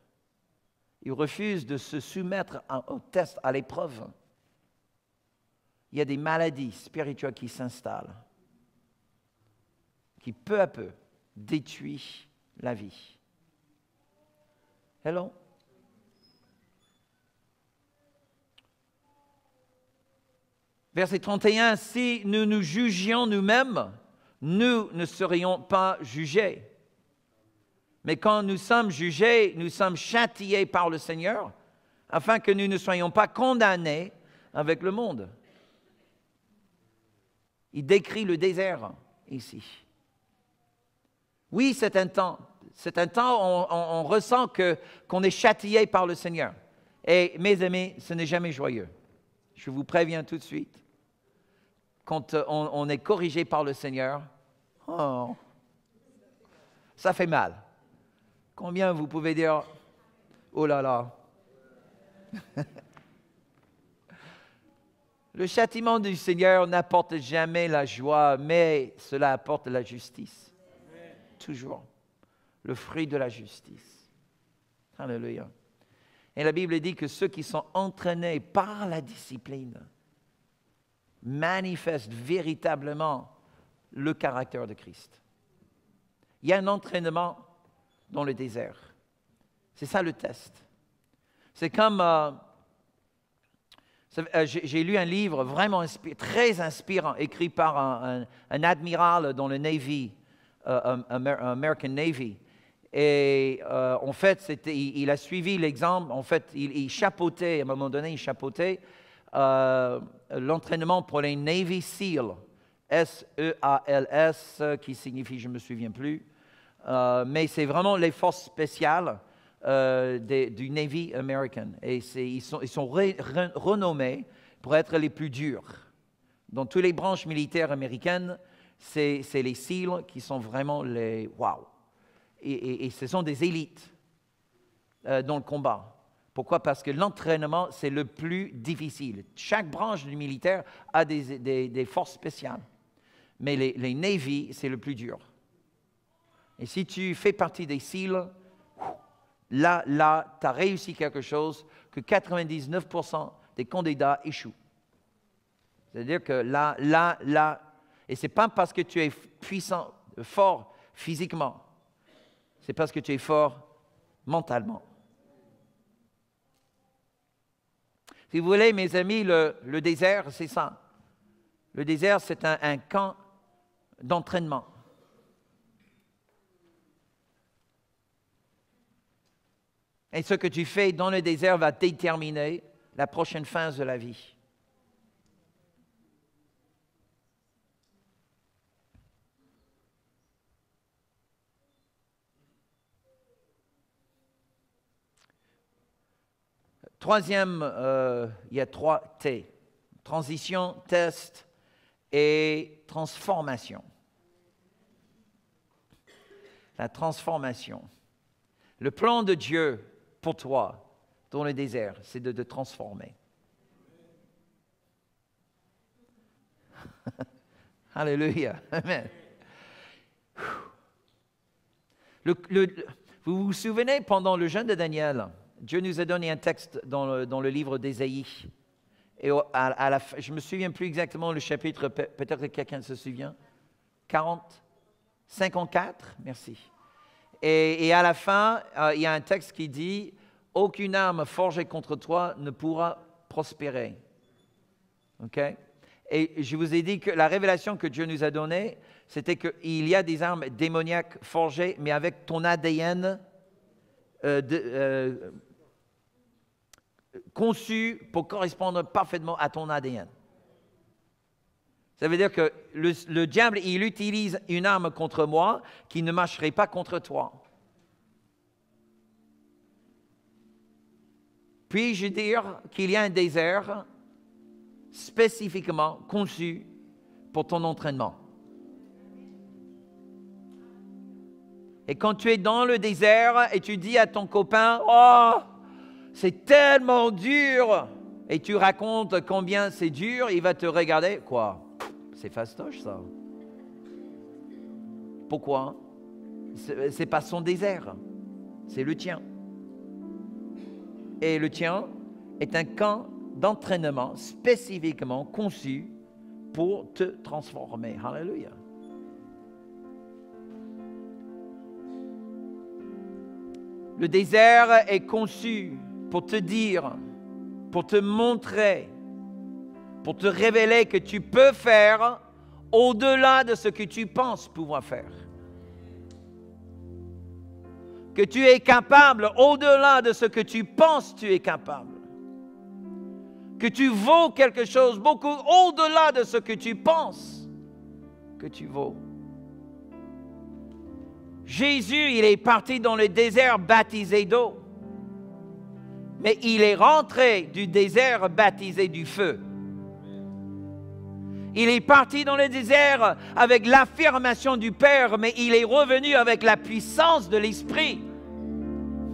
ils refusent de se soumettre au test, à l'épreuve. Il y a des maladies spirituelles qui s'installent, qui peu à peu détruisent la vie. Hello? Verset 31, si nous nous jugions nous-mêmes, nous ne serions pas jugés mais quand nous sommes jugés, nous sommes châtiés par le Seigneur, afin que nous ne soyons pas condamnés avec le monde. Il décrit le désert ici. Oui, c'est un temps. C'est un temps où on, ressent que, qu'on est châtié par le Seigneur. Et mes amis, ce n'est jamais joyeux. Je vous préviens tout de suite. Quand euh, on, on est corrigé par le Seigneur, oh, ça fait mal. Combien vous pouvez dire Oh là là Le châtiment du Seigneur n'apporte jamais la joie, mais cela apporte la justice. Toujours. Le fruit de la justice. Alléluia. Et la Bible dit que ceux qui sont entraînés par la discipline manifestent véritablement le caractère de Christ. Il y a un entraînement dans le désert. C'est ça le test. C'est comme... Euh, euh, j'ai lu un livre vraiment très inspirant, écrit par un, un, admiral dans le Navy, euh, um, American Navy. Et en fait, il, il, a suivi l'exemple, en fait, il, il, chapeautait, à un moment donné, il chapeautait l'entraînement pour les Navy SEAL, S-E-A-L-S, qui signifie, je ne me souviens plus, euh, mais c'est vraiment les forces spéciales euh, du Navy American. Et ils sont, renommés pour être les plus durs. Dans toutes les branches militaires américaines, c'est les SEALs qui sont vraiment les wow. Et, ce sont des élites euh, dans le combat. Pourquoi Parce que l'entraînement, c'est le plus difficile. Chaque branche du militaire a des, forces spéciales. Mais les Navy, c'est le plus dur. Et si tu fais partie des cils, là, là, tu as réussi quelque chose que 99% des candidats échouent. C'est-à-dire que là, là, là, et ce n'est pas parce que tu es puissant, fort physiquement, c'est parce que tu es fort mentalement. Si vous voulez, mes amis, le, désert, c'est ça. Le désert, c'est un camp d'entraînement. Et ce que tu fais dans le désert va déterminer la prochaine phase de la vie. Troisième, euh, il y a trois T. Transition, test et transformation. La transformation. Le plan de Dieu pour toi dans le désert, c'est de te transformer. Alléluia. Amen. vous vous souvenez, pendant le jeûne de Daniel, Dieu nous a donné un texte dans le, dans le livre d'Ésaïe. Et à, je ne me souviens plus exactement le chapitre, peut-être que quelqu'un se souvient. 40, 54, merci. Et, à la fin, euh, il y a un texte qui dit, aucune arme forgée contre toi ne pourra prospérer. Et je vous ai dit que la révélation que Dieu nous a donnée, c'était qu'il y a des armes démoniaques forgées, mais avec ton ADN euh, euh, conçu pour correspondre parfaitement à ton ADN. Ça veut dire que le, diable, il utilise une arme contre moi qui ne marcherait pas contre toi. Puis-je dire qu'il y a un désert spécifiquement conçu pour ton entraînement Et quand tu es dans le désert et tu dis à ton copain, oh, c'est tellement dur, et tu racontes combien c'est dur, il va te regarder, quoi c'est fastoche, ça. Pourquoi C'est pas son désert, c'est le tien. Et le tien est un camp d'entraînement spécifiquement conçu pour te transformer. Alléluia. Le désert est conçu pour te dire, pour te montrer pour te révéler que tu peux faire au-delà de ce que tu penses pouvoir faire. Que tu es capable au-delà de ce que tu penses tu es capable. Que tu vaux quelque chose beaucoup au-delà de ce que tu penses que tu vaux. Jésus, il est parti dans le désert baptisé d'eau. Mais il est rentré du désert baptisé du feu. Il est parti dans le désert avec l'affirmation du Père, mais il est revenu avec la puissance de l'Esprit.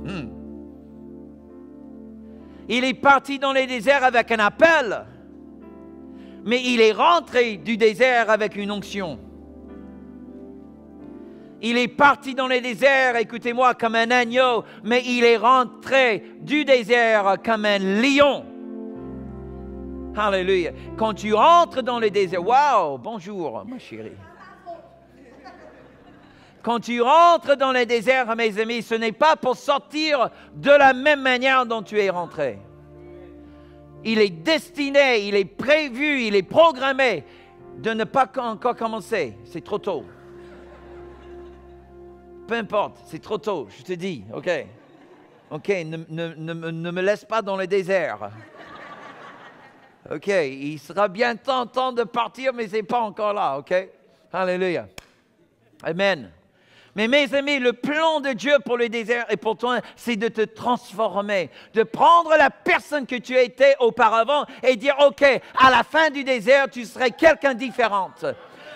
Hmm. Il est parti dans le désert avec un appel, mais il est rentré du désert avec une onction. Il est parti dans le désert, écoutez-moi, comme un agneau, mais il est rentré du désert comme un lion. Alléluia. Quand tu rentres dans le désert, waouh, bonjour, ma chérie. Quand tu rentres dans le désert, mes amis, ce n'est pas pour sortir de la même manière dont tu es rentré. Il est destiné, il est prévu, il est programmé de ne pas encore commencer. C'est trop tôt. Peu importe, c'est trop tôt, je te dis, ok. Ok, ne, ne me laisse pas dans le désert. OK, il sera bien temps de partir, mais ce n'est pas encore là, OK? Alléluia. Amen. Mais mes amis, le plan de Dieu pour le désert et pour toi, c'est de te transformer, de prendre la personne que tu étais auparavant et dire, OK, à la fin du désert, tu serais quelqu'un différent.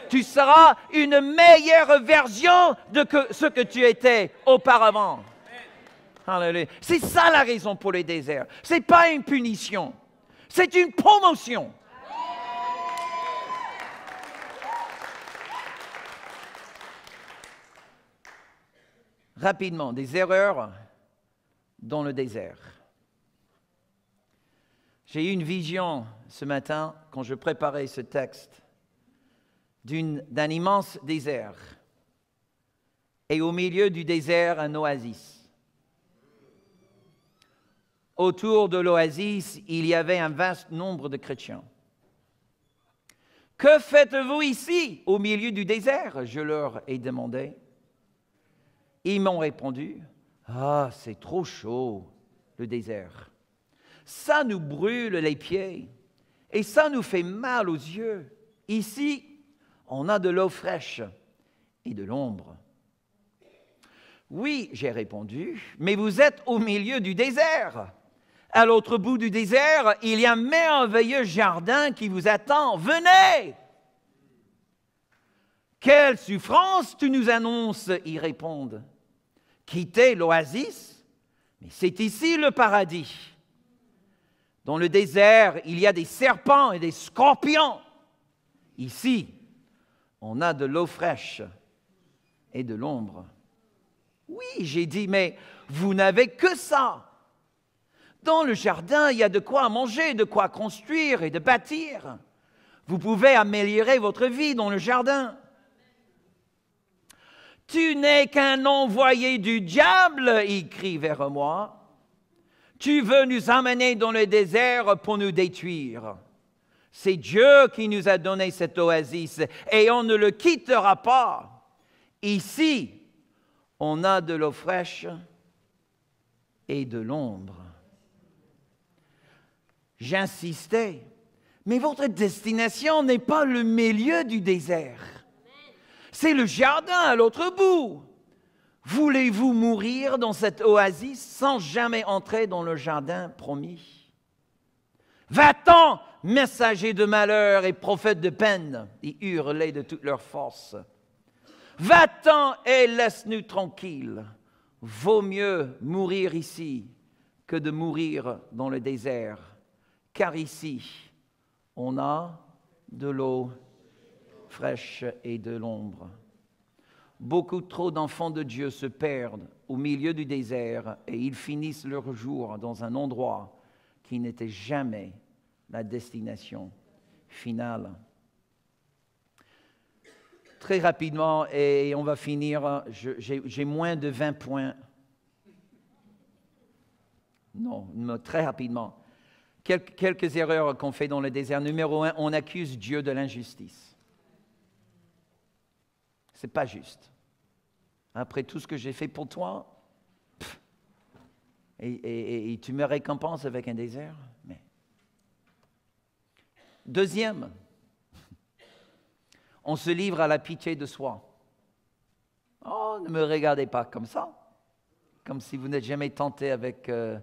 Tu seras une meilleure version de ce que tu étais auparavant. Alléluia C'est ça la raison pour le désert. Ce n'est pas une punition. C'est une promotion. Rapidement, des erreurs dans le désert. J'ai eu une vision ce matin quand je préparais ce texte d'un immense désert et au milieu du désert un oasis autour de l'oasis, il y avait un vaste nombre de chrétiens. Que faites-vous ici, au milieu du désert Je leur ai demandé. Ils m'ont répondu, Ah, c'est trop chaud, le désert. Ça nous brûle les pieds et ça nous fait mal aux yeux. Ici, on a de l'eau fraîche et de l'ombre. Oui, j'ai répondu, mais vous êtes au milieu du désert à l'autre bout du désert, il y a un merveilleux jardin qui vous attend. Venez Quelle souffrance tu nous annonces Ils répondent. Quittez l'oasis, mais c'est ici le paradis. Dans le désert, il y a des serpents et des scorpions. Ici, on a de l'eau fraîche et de l'ombre. Oui, j'ai dit, mais vous n'avez que ça. Dans le jardin, il y a de quoi manger, de quoi construire et de bâtir. Vous pouvez améliorer votre vie dans le jardin. Tu n'es qu'un envoyé du diable, il crie vers moi. Tu veux nous amener dans le désert pour nous détruire. C'est Dieu qui nous a donné cette oasis et on ne le quittera pas. Ici, on a de l'eau fraîche et de l'ombre. J'insistais. Mais votre destination n'est pas le milieu du désert. C'est le jardin à l'autre bout. Voulez-vous mourir dans cette oasis sans jamais entrer dans le jardin promis Va-t'en, messager de malheur et prophète de peine, et hurlaient de toute leur force. Va-t'en et laisse-nous tranquilles. Vaut mieux mourir ici que de mourir dans le désert car ici, on a de l'eau fraîche et de l'ombre. Beaucoup trop d'enfants de Dieu se perdent au milieu du désert et ils finissent leur jour dans un endroit qui n'était jamais la destination finale. Très rapidement, et on va finir, j'ai moins de 20 points. Non, très rapidement quelques erreurs qu'on fait dans le désert. Numéro un, on accuse Dieu de l'injustice. C'est pas juste. Après tout ce que j'ai fait pour toi, et, tu me récompenses avec un désert. Mais... Deuxième, on se livre à la pitié de soi. Oh, ne me regardez pas comme ça, comme si vous n'êtes jamais tenté avec euh,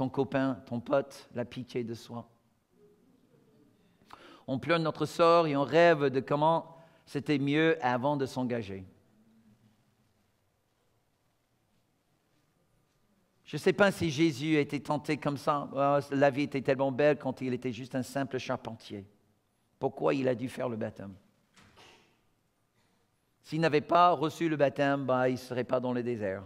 ton copain, ton pote, la pitié de soi. On pleure notre sort et on rêve de comment c'était mieux avant de s'engager. Je ne sais pas si Jésus a été tenté comme ça. Ah, la vie était tellement belle quand il était juste un simple charpentier. Pourquoi il a dû faire le baptême S'il n'avait pas reçu le baptême, ben, il ne serait pas dans le désert.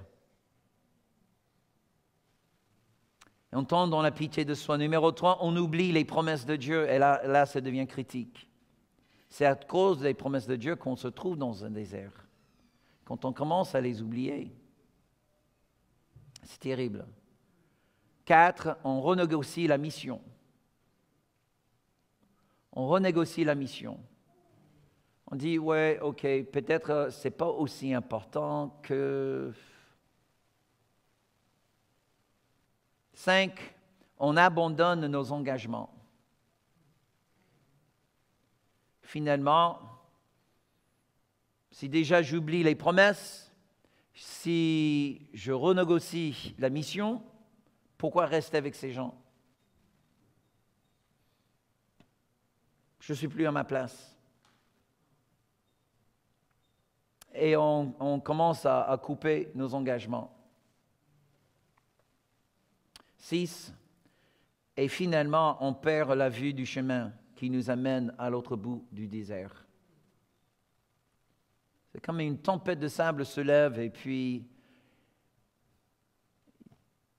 on tombe dans la pitié de soi. Numéro 3, on oublie les promesses de Dieu et là, là ça devient critique. C'est à cause des promesses de Dieu qu'on se trouve dans un désert. Quand on commence à les oublier, c'est terrible. 4. On renégocie la mission. On renégocie la mission. On dit, ouais, ok, peut-être euh, c'est pas aussi important que Cinq, on abandonne nos engagements. Finalement, si déjà j'oublie les promesses, si je renégocie la mission, pourquoi rester avec ces gens Je ne suis plus à ma place. Et on, commence à couper nos engagements. 6. Et finalement, on perd la vue du chemin qui nous amène à l'autre bout du désert. C'est comme une tempête de sable se lève et puis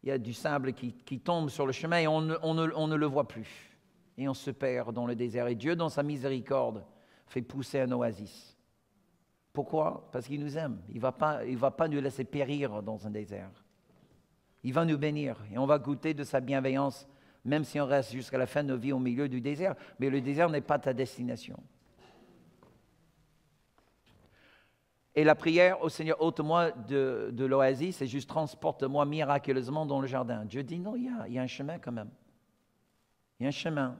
il y a du sable qui, tombe sur le chemin et on ne, le voit plus. Et on se perd dans le désert. Et Dieu, dans sa miséricorde, fait pousser un oasis. Pourquoi Parce qu'il nous aime. Il ne va, il va pas nous laisser périr dans un désert. Il va nous bénir et on va goûter de sa bienveillance, même si on reste jusqu'à la fin de nos vies au milieu du désert. Mais le désert n'est pas ta destination. Et la prière au Seigneur, ôte-moi de, l'oasis, c'est juste transporte-moi miraculeusement dans le jardin. Dieu dit non, il y, a, un chemin quand même. Il y a un chemin.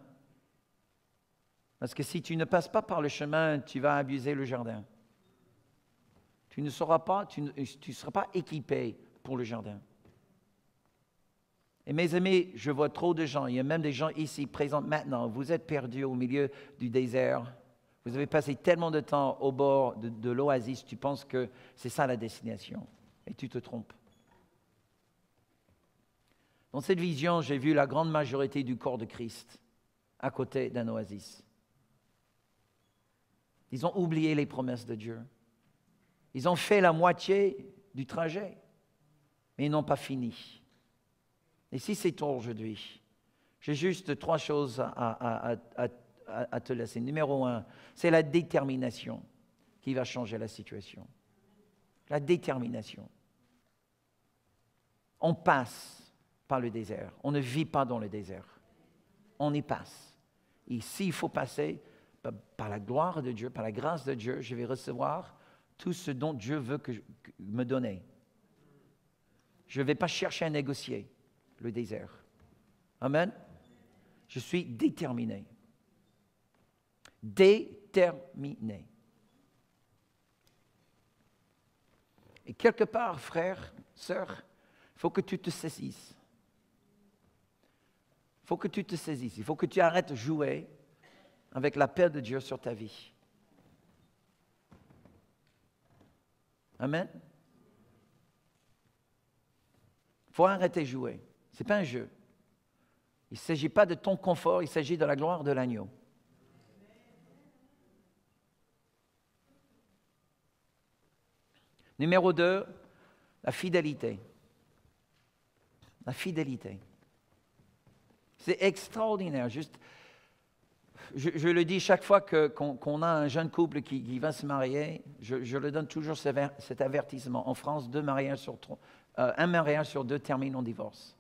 Parce que si tu ne passes pas par le chemin, tu vas abuser le jardin. Tu ne pas, seras pas équipé pour le jardin. Et mes amis, je vois trop de gens, il y a même des gens ici présents maintenant, vous êtes perdus au milieu du désert, vous avez passé tellement de temps au bord de, l'oasis, tu penses que c'est ça la destination, et tu te trompes. Dans cette vision, j'ai vu la grande majorité du corps de Christ à côté d'un oasis. Ils ont oublié les promesses de Dieu. Ils ont fait la moitié du trajet, mais ils n'ont pas fini. Et si c'est toi aujourd'hui, j'ai juste trois choses à, te laisser. Numéro un, c'est la détermination qui va changer la situation. La détermination. On passe par le désert. On ne vit pas dans le désert. On y passe. Et s'il faut passer, par la gloire de Dieu, par la grâce de Dieu, je vais recevoir tout ce dont Dieu veut me donner. Je ne vais pas chercher à négocier le désert. Amen. Je suis déterminé. Déterminé. Et quelque part, frère, sœur, il faut que tu te saisisses. Il faut que tu te saisisses. Il faut que tu arrêtes de jouer avec la paix de Dieu sur ta vie. Amen. Il faut arrêter de jouer. Ce n'est pas un jeu. Il ne s'agit pas de ton confort, il s'agit de la gloire de l'agneau. Numéro 2, la fidélité. La fidélité. C'est extraordinaire. Juste, je, le dis chaque fois qu'on, a un jeune couple qui, va se marier, je, le donne toujours cet avertissement. En France, deux mariages sur euh, un mariage sur deux termine en divorce.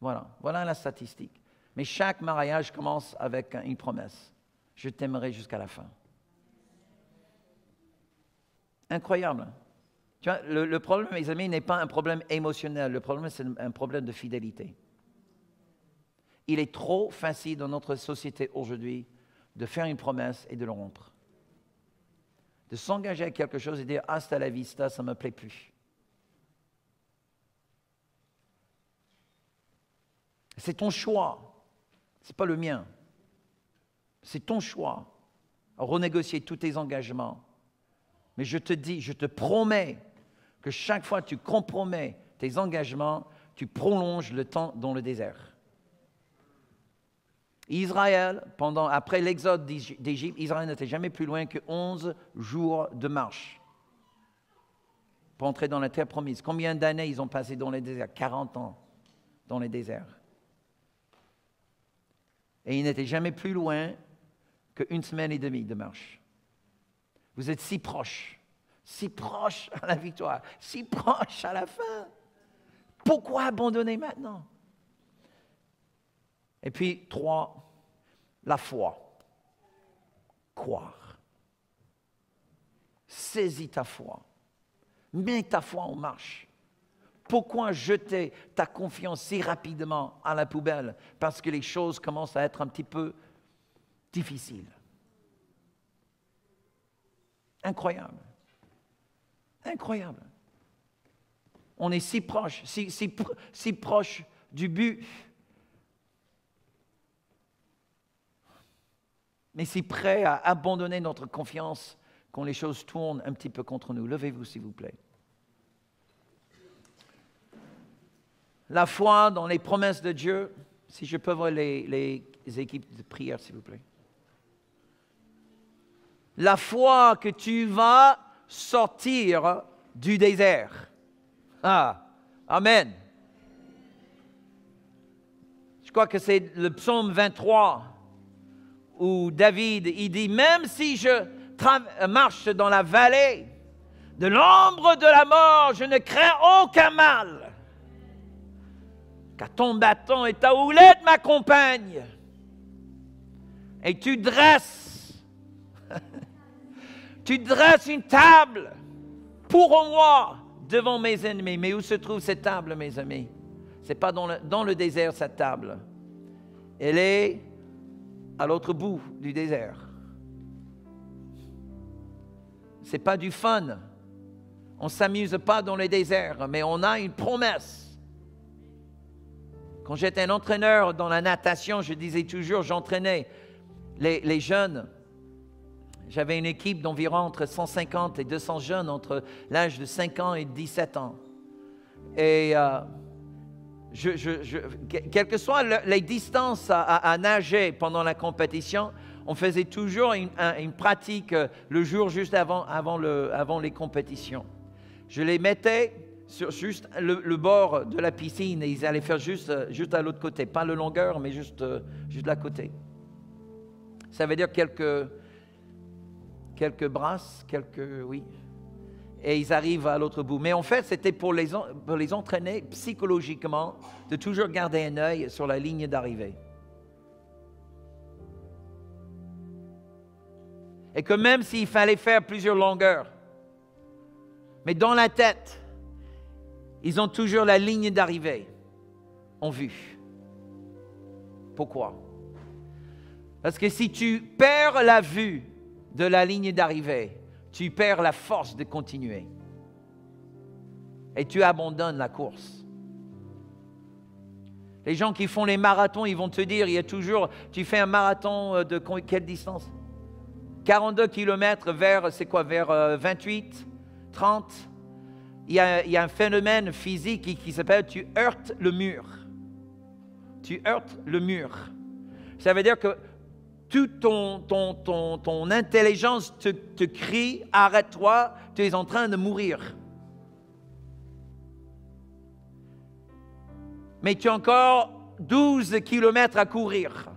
Voilà, voilà la statistique. Mais chaque mariage commence avec une promesse. Je t'aimerai jusqu'à la fin. Incroyable. Hein. Tu vois, le, problème, mes amis, n'est pas un problème émotionnel. Le problème, c'est un problème de fidélité. Il est trop facile dans notre société aujourd'hui de faire une promesse et de le rompre. De s'engager à quelque chose et dire hasta la vista, ça ne me plaît plus. C'est ton choix. Ce n'est pas le mien. C'est ton choix. Renégocier tous tes engagements. Mais je te dis, je te promets que chaque fois que tu compromets tes engagements, tu prolonges le temps dans le désert. Israël, pendant, après l'exode d'Égypte, Israël n'était jamais plus loin que 11 jours de marche pour entrer dans la terre promise. Combien d'années ils ont passé dans les déserts 40 ans dans les déserts et il n'était jamais plus loin qu'une semaine et demie de marche. Vous êtes si proche, si proche à la victoire, si proche à la fin. Pourquoi abandonner maintenant Et puis, trois, la foi. Croire. Saisis ta foi. Mets ta foi en marche. Pourquoi jeter ta confiance si rapidement à la poubelle Parce que les choses commencent à être un petit peu difficiles. Incroyable. Incroyable. On est si proche, si, si, si proche du but, mais si prêt à abandonner notre confiance quand les choses tournent un petit peu contre nous. Levez-vous, s'il vous plaît. la foi dans les promesses de Dieu. Si je peux voir les, équipes de prière, s'il vous plaît. La foi que tu vas sortir du désert. Ah, Amen. Je crois que c'est le psaume 23 où David, il dit, même si je marche dans la vallée de l'ombre de la mort, je ne crains aucun mal, ton bâton et ta houlette compagne. Et tu dresses, tu dresses une table pour moi devant mes ennemis. Mais où se trouve cette table, mes amis Ce n'est pas dans le, dans le désert, cette table. Elle est à l'autre bout du désert. Ce n'est pas du fun. On ne s'amuse pas dans le désert, mais on a une promesse quand j'étais un entraîneur dans la natation, je disais toujours, j'entraînais les, jeunes. J'avais une équipe d'environ entre 150 et 200 jeunes entre l'âge de 5 ans et 17 ans. Et euh, je, je, quelles que soient les distances à, nager pendant la compétition, on faisait toujours une, pratique euh, le jour juste avant, avant, le, avant les compétitions. Je les mettais sur juste le, bord de la piscine et ils allaient faire juste, euh, juste à l'autre côté, pas le longueur, mais juste, euh, juste à côté. Ça veut dire quelques, quelques brasses, quelques. Oui. Et ils arrivent à l'autre bout. Mais en fait, c'était pour les, pour les entraîner psychologiquement de toujours garder un œil sur la ligne d'arrivée. Et que même s'il fallait faire plusieurs longueurs, mais dans la tête, ils ont toujours la ligne d'arrivée en vue. Pourquoi Parce que si tu perds la vue de la ligne d'arrivée, tu perds la force de continuer. Et tu abandonnes la course. Les gens qui font les marathons, ils vont te dire, il y a toujours, tu fais un marathon euh, de quelle distance 42 km vers, c'est quoi, vers 28, euh, 30 il y a, un phénomène physique qui, s'appelle tu heurtes le mur. Tu heurtes le mur. Ça veut dire que toute ton, ton, ton, ton intelligence te, te crie, arrête-toi, tu es en train de mourir. Mais tu as encore 12 kilomètres à courir.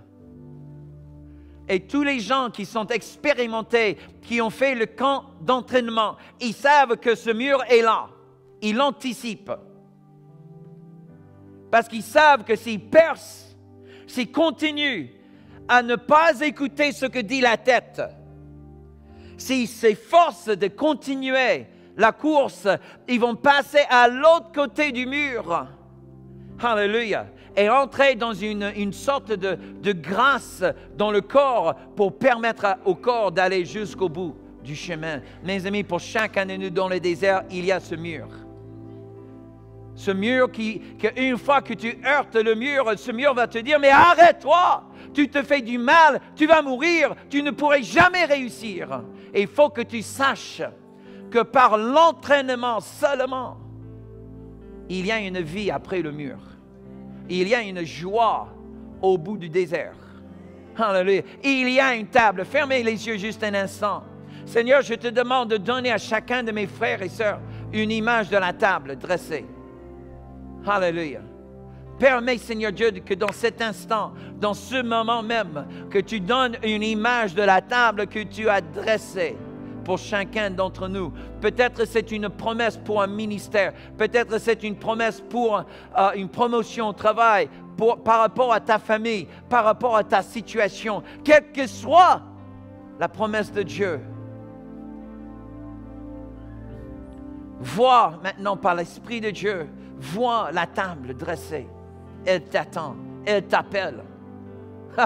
Et tous les gens qui sont expérimentés, qui ont fait le camp d'entraînement, ils savent que ce mur est là. Ils l'anticipent. Parce qu'ils savent que s'ils percent, s'ils continuent à ne pas écouter ce que dit la tête, s'ils s'efforcent de continuer la course, ils vont passer à l'autre côté du mur. Alléluia et entrer dans une, sorte de, grâce dans le corps pour permettre au corps d'aller jusqu'au bout du chemin. Mes amis, pour chacun de nous dans le désert, il y a ce mur. Ce mur qui, qui, une fois que tu heurtes le mur, ce mur va te dire, mais arrête-toi, tu te fais du mal, tu vas mourir, tu ne pourrais jamais réussir. Et il faut que tu saches que par l'entraînement seulement, il y a une vie après le mur. Il y a une joie au bout du désert. Hallelujah. Il y a une table. Fermez les yeux juste un instant. Seigneur, je te demande de donner à chacun de mes frères et sœurs une image de la table dressée. Alléluia. Permets, Seigneur Dieu, que dans cet instant, dans ce moment même, que tu donnes une image de la table que tu as dressée pour chacun d'entre nous. Peut-être c'est une promesse pour un ministère. Peut-être c'est une promesse pour euh, une promotion au travail, par rapport à ta famille, par rapport à ta situation. Quelle que soit la promesse de Dieu. Vois maintenant par l'Esprit de Dieu, vois la table dressée. Elle t'attend, elle t'appelle.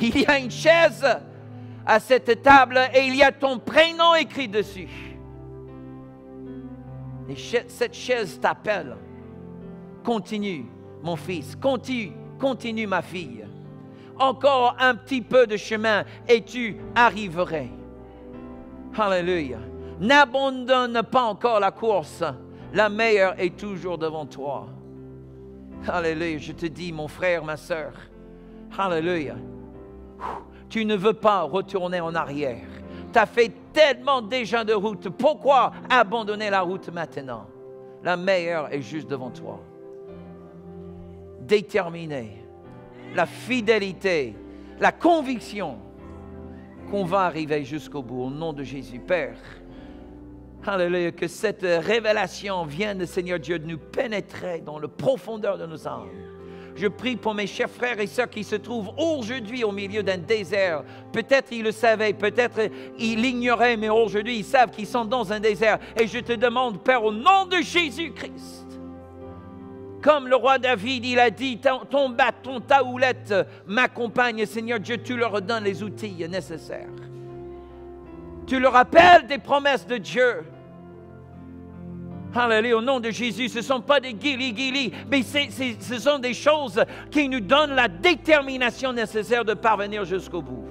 Il y a une chaise à cette table et il y a ton prénom écrit dessus. Et cette chaise t'appelle. Continue, mon fils. Continue, continue, ma fille. Encore un petit peu de chemin et tu arriverais. Alléluia. N'abandonne pas encore la course. La meilleure est toujours devant toi. Alléluia. Je te dis, mon frère, ma soeur. Alléluia. Tu ne veux pas retourner en arrière. Tu as fait tellement déjà de route. Pourquoi abandonner la route maintenant La meilleure est juste devant toi. Déterminé. La fidélité, la conviction qu'on va arriver jusqu'au bout. Au nom de Jésus, Père. Alléluia, que cette révélation vienne, Seigneur Dieu, de nous pénétrer dans le profondeur de nos âmes je prie pour mes chers frères et sœurs qui se trouvent aujourd'hui au milieu d'un désert. Peut-être ils le savaient, peut-être ils l'ignoraient, mais aujourd'hui ils savent qu'ils sont dans un désert. Et je te demande, Père, au nom de Jésus-Christ, comme le roi David, il a dit, ton bâton, ta houlette m'accompagne, Seigneur Dieu, tu leur donnes les outils nécessaires. Tu leur rappelles des promesses de Dieu. Alléluia, au nom de Jésus, ce ne sont pas des guilis guili mais ce sont des choses qui nous donnent la détermination nécessaire de parvenir jusqu'au bout.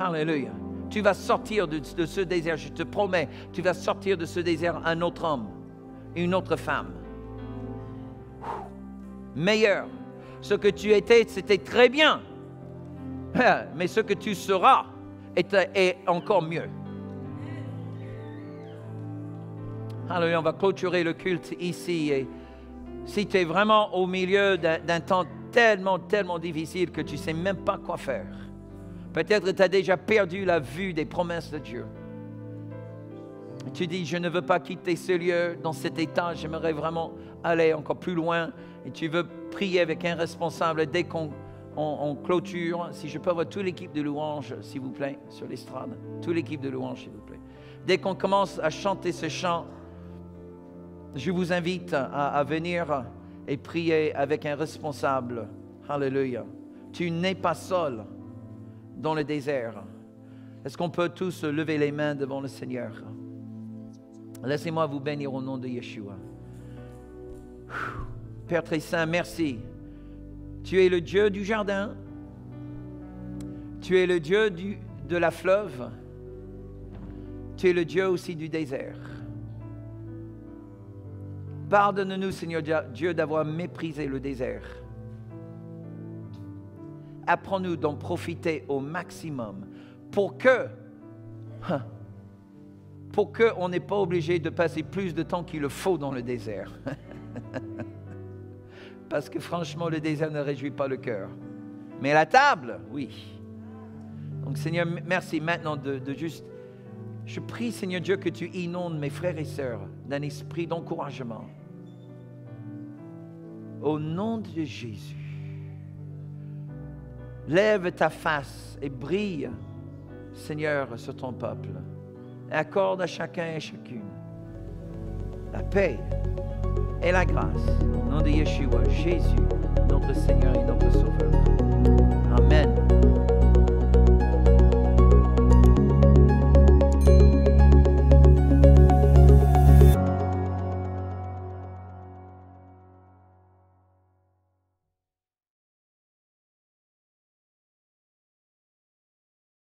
Alléluia. Tu vas sortir de, ce désert, je te promets, tu vas sortir de ce désert un autre homme, une autre femme. Meilleur. Ce que tu étais, c'était très bien. Mais ce que tu seras est encore mieux. Alors, on va clôturer le culte ici. Et si tu es vraiment au milieu d'un temps tellement, tellement difficile que tu ne sais même pas quoi faire, peut-être tu as déjà perdu la vue des promesses de Dieu. Tu dis, je ne veux pas quitter ce lieu dans cet état, j'aimerais vraiment aller encore plus loin. Et tu veux prier avec un responsable dès qu'on clôture. Si je peux avoir toute l'équipe de louanges, s'il vous plaît, sur l'estrade. Toute l'équipe de louanges, s'il vous plaît. Dès qu'on commence à chanter ce chant, je vous invite à, venir et prier avec un responsable. Alléluia. Tu n'es pas seul dans le désert. Est-ce qu'on peut tous lever les mains devant le Seigneur? Laissez-moi vous bénir au nom de Yeshua. Père très saint, merci. Tu es le Dieu du jardin. Tu es le Dieu de la fleuve. Tu es le Dieu aussi du désert. Pardonne-nous, Seigneur Dieu, d'avoir méprisé le désert. Apprends-nous d'en profiter au maximum pour que, hein, pour que on n'est pas obligé de passer plus de temps qu'il le faut dans le désert. Parce que franchement, le désert ne réjouit pas le cœur. Mais la table, oui. Donc Seigneur, merci maintenant de, de juste je prie, Seigneur Dieu, que tu inondes mes frères et sœurs d'un esprit d'encouragement, au nom de Jésus, lève ta face et brille, Seigneur, sur ton peuple. Et accorde à chacun et chacune la paix et la grâce. Au nom de Yeshua, Jésus, notre Seigneur et notre Sauveur.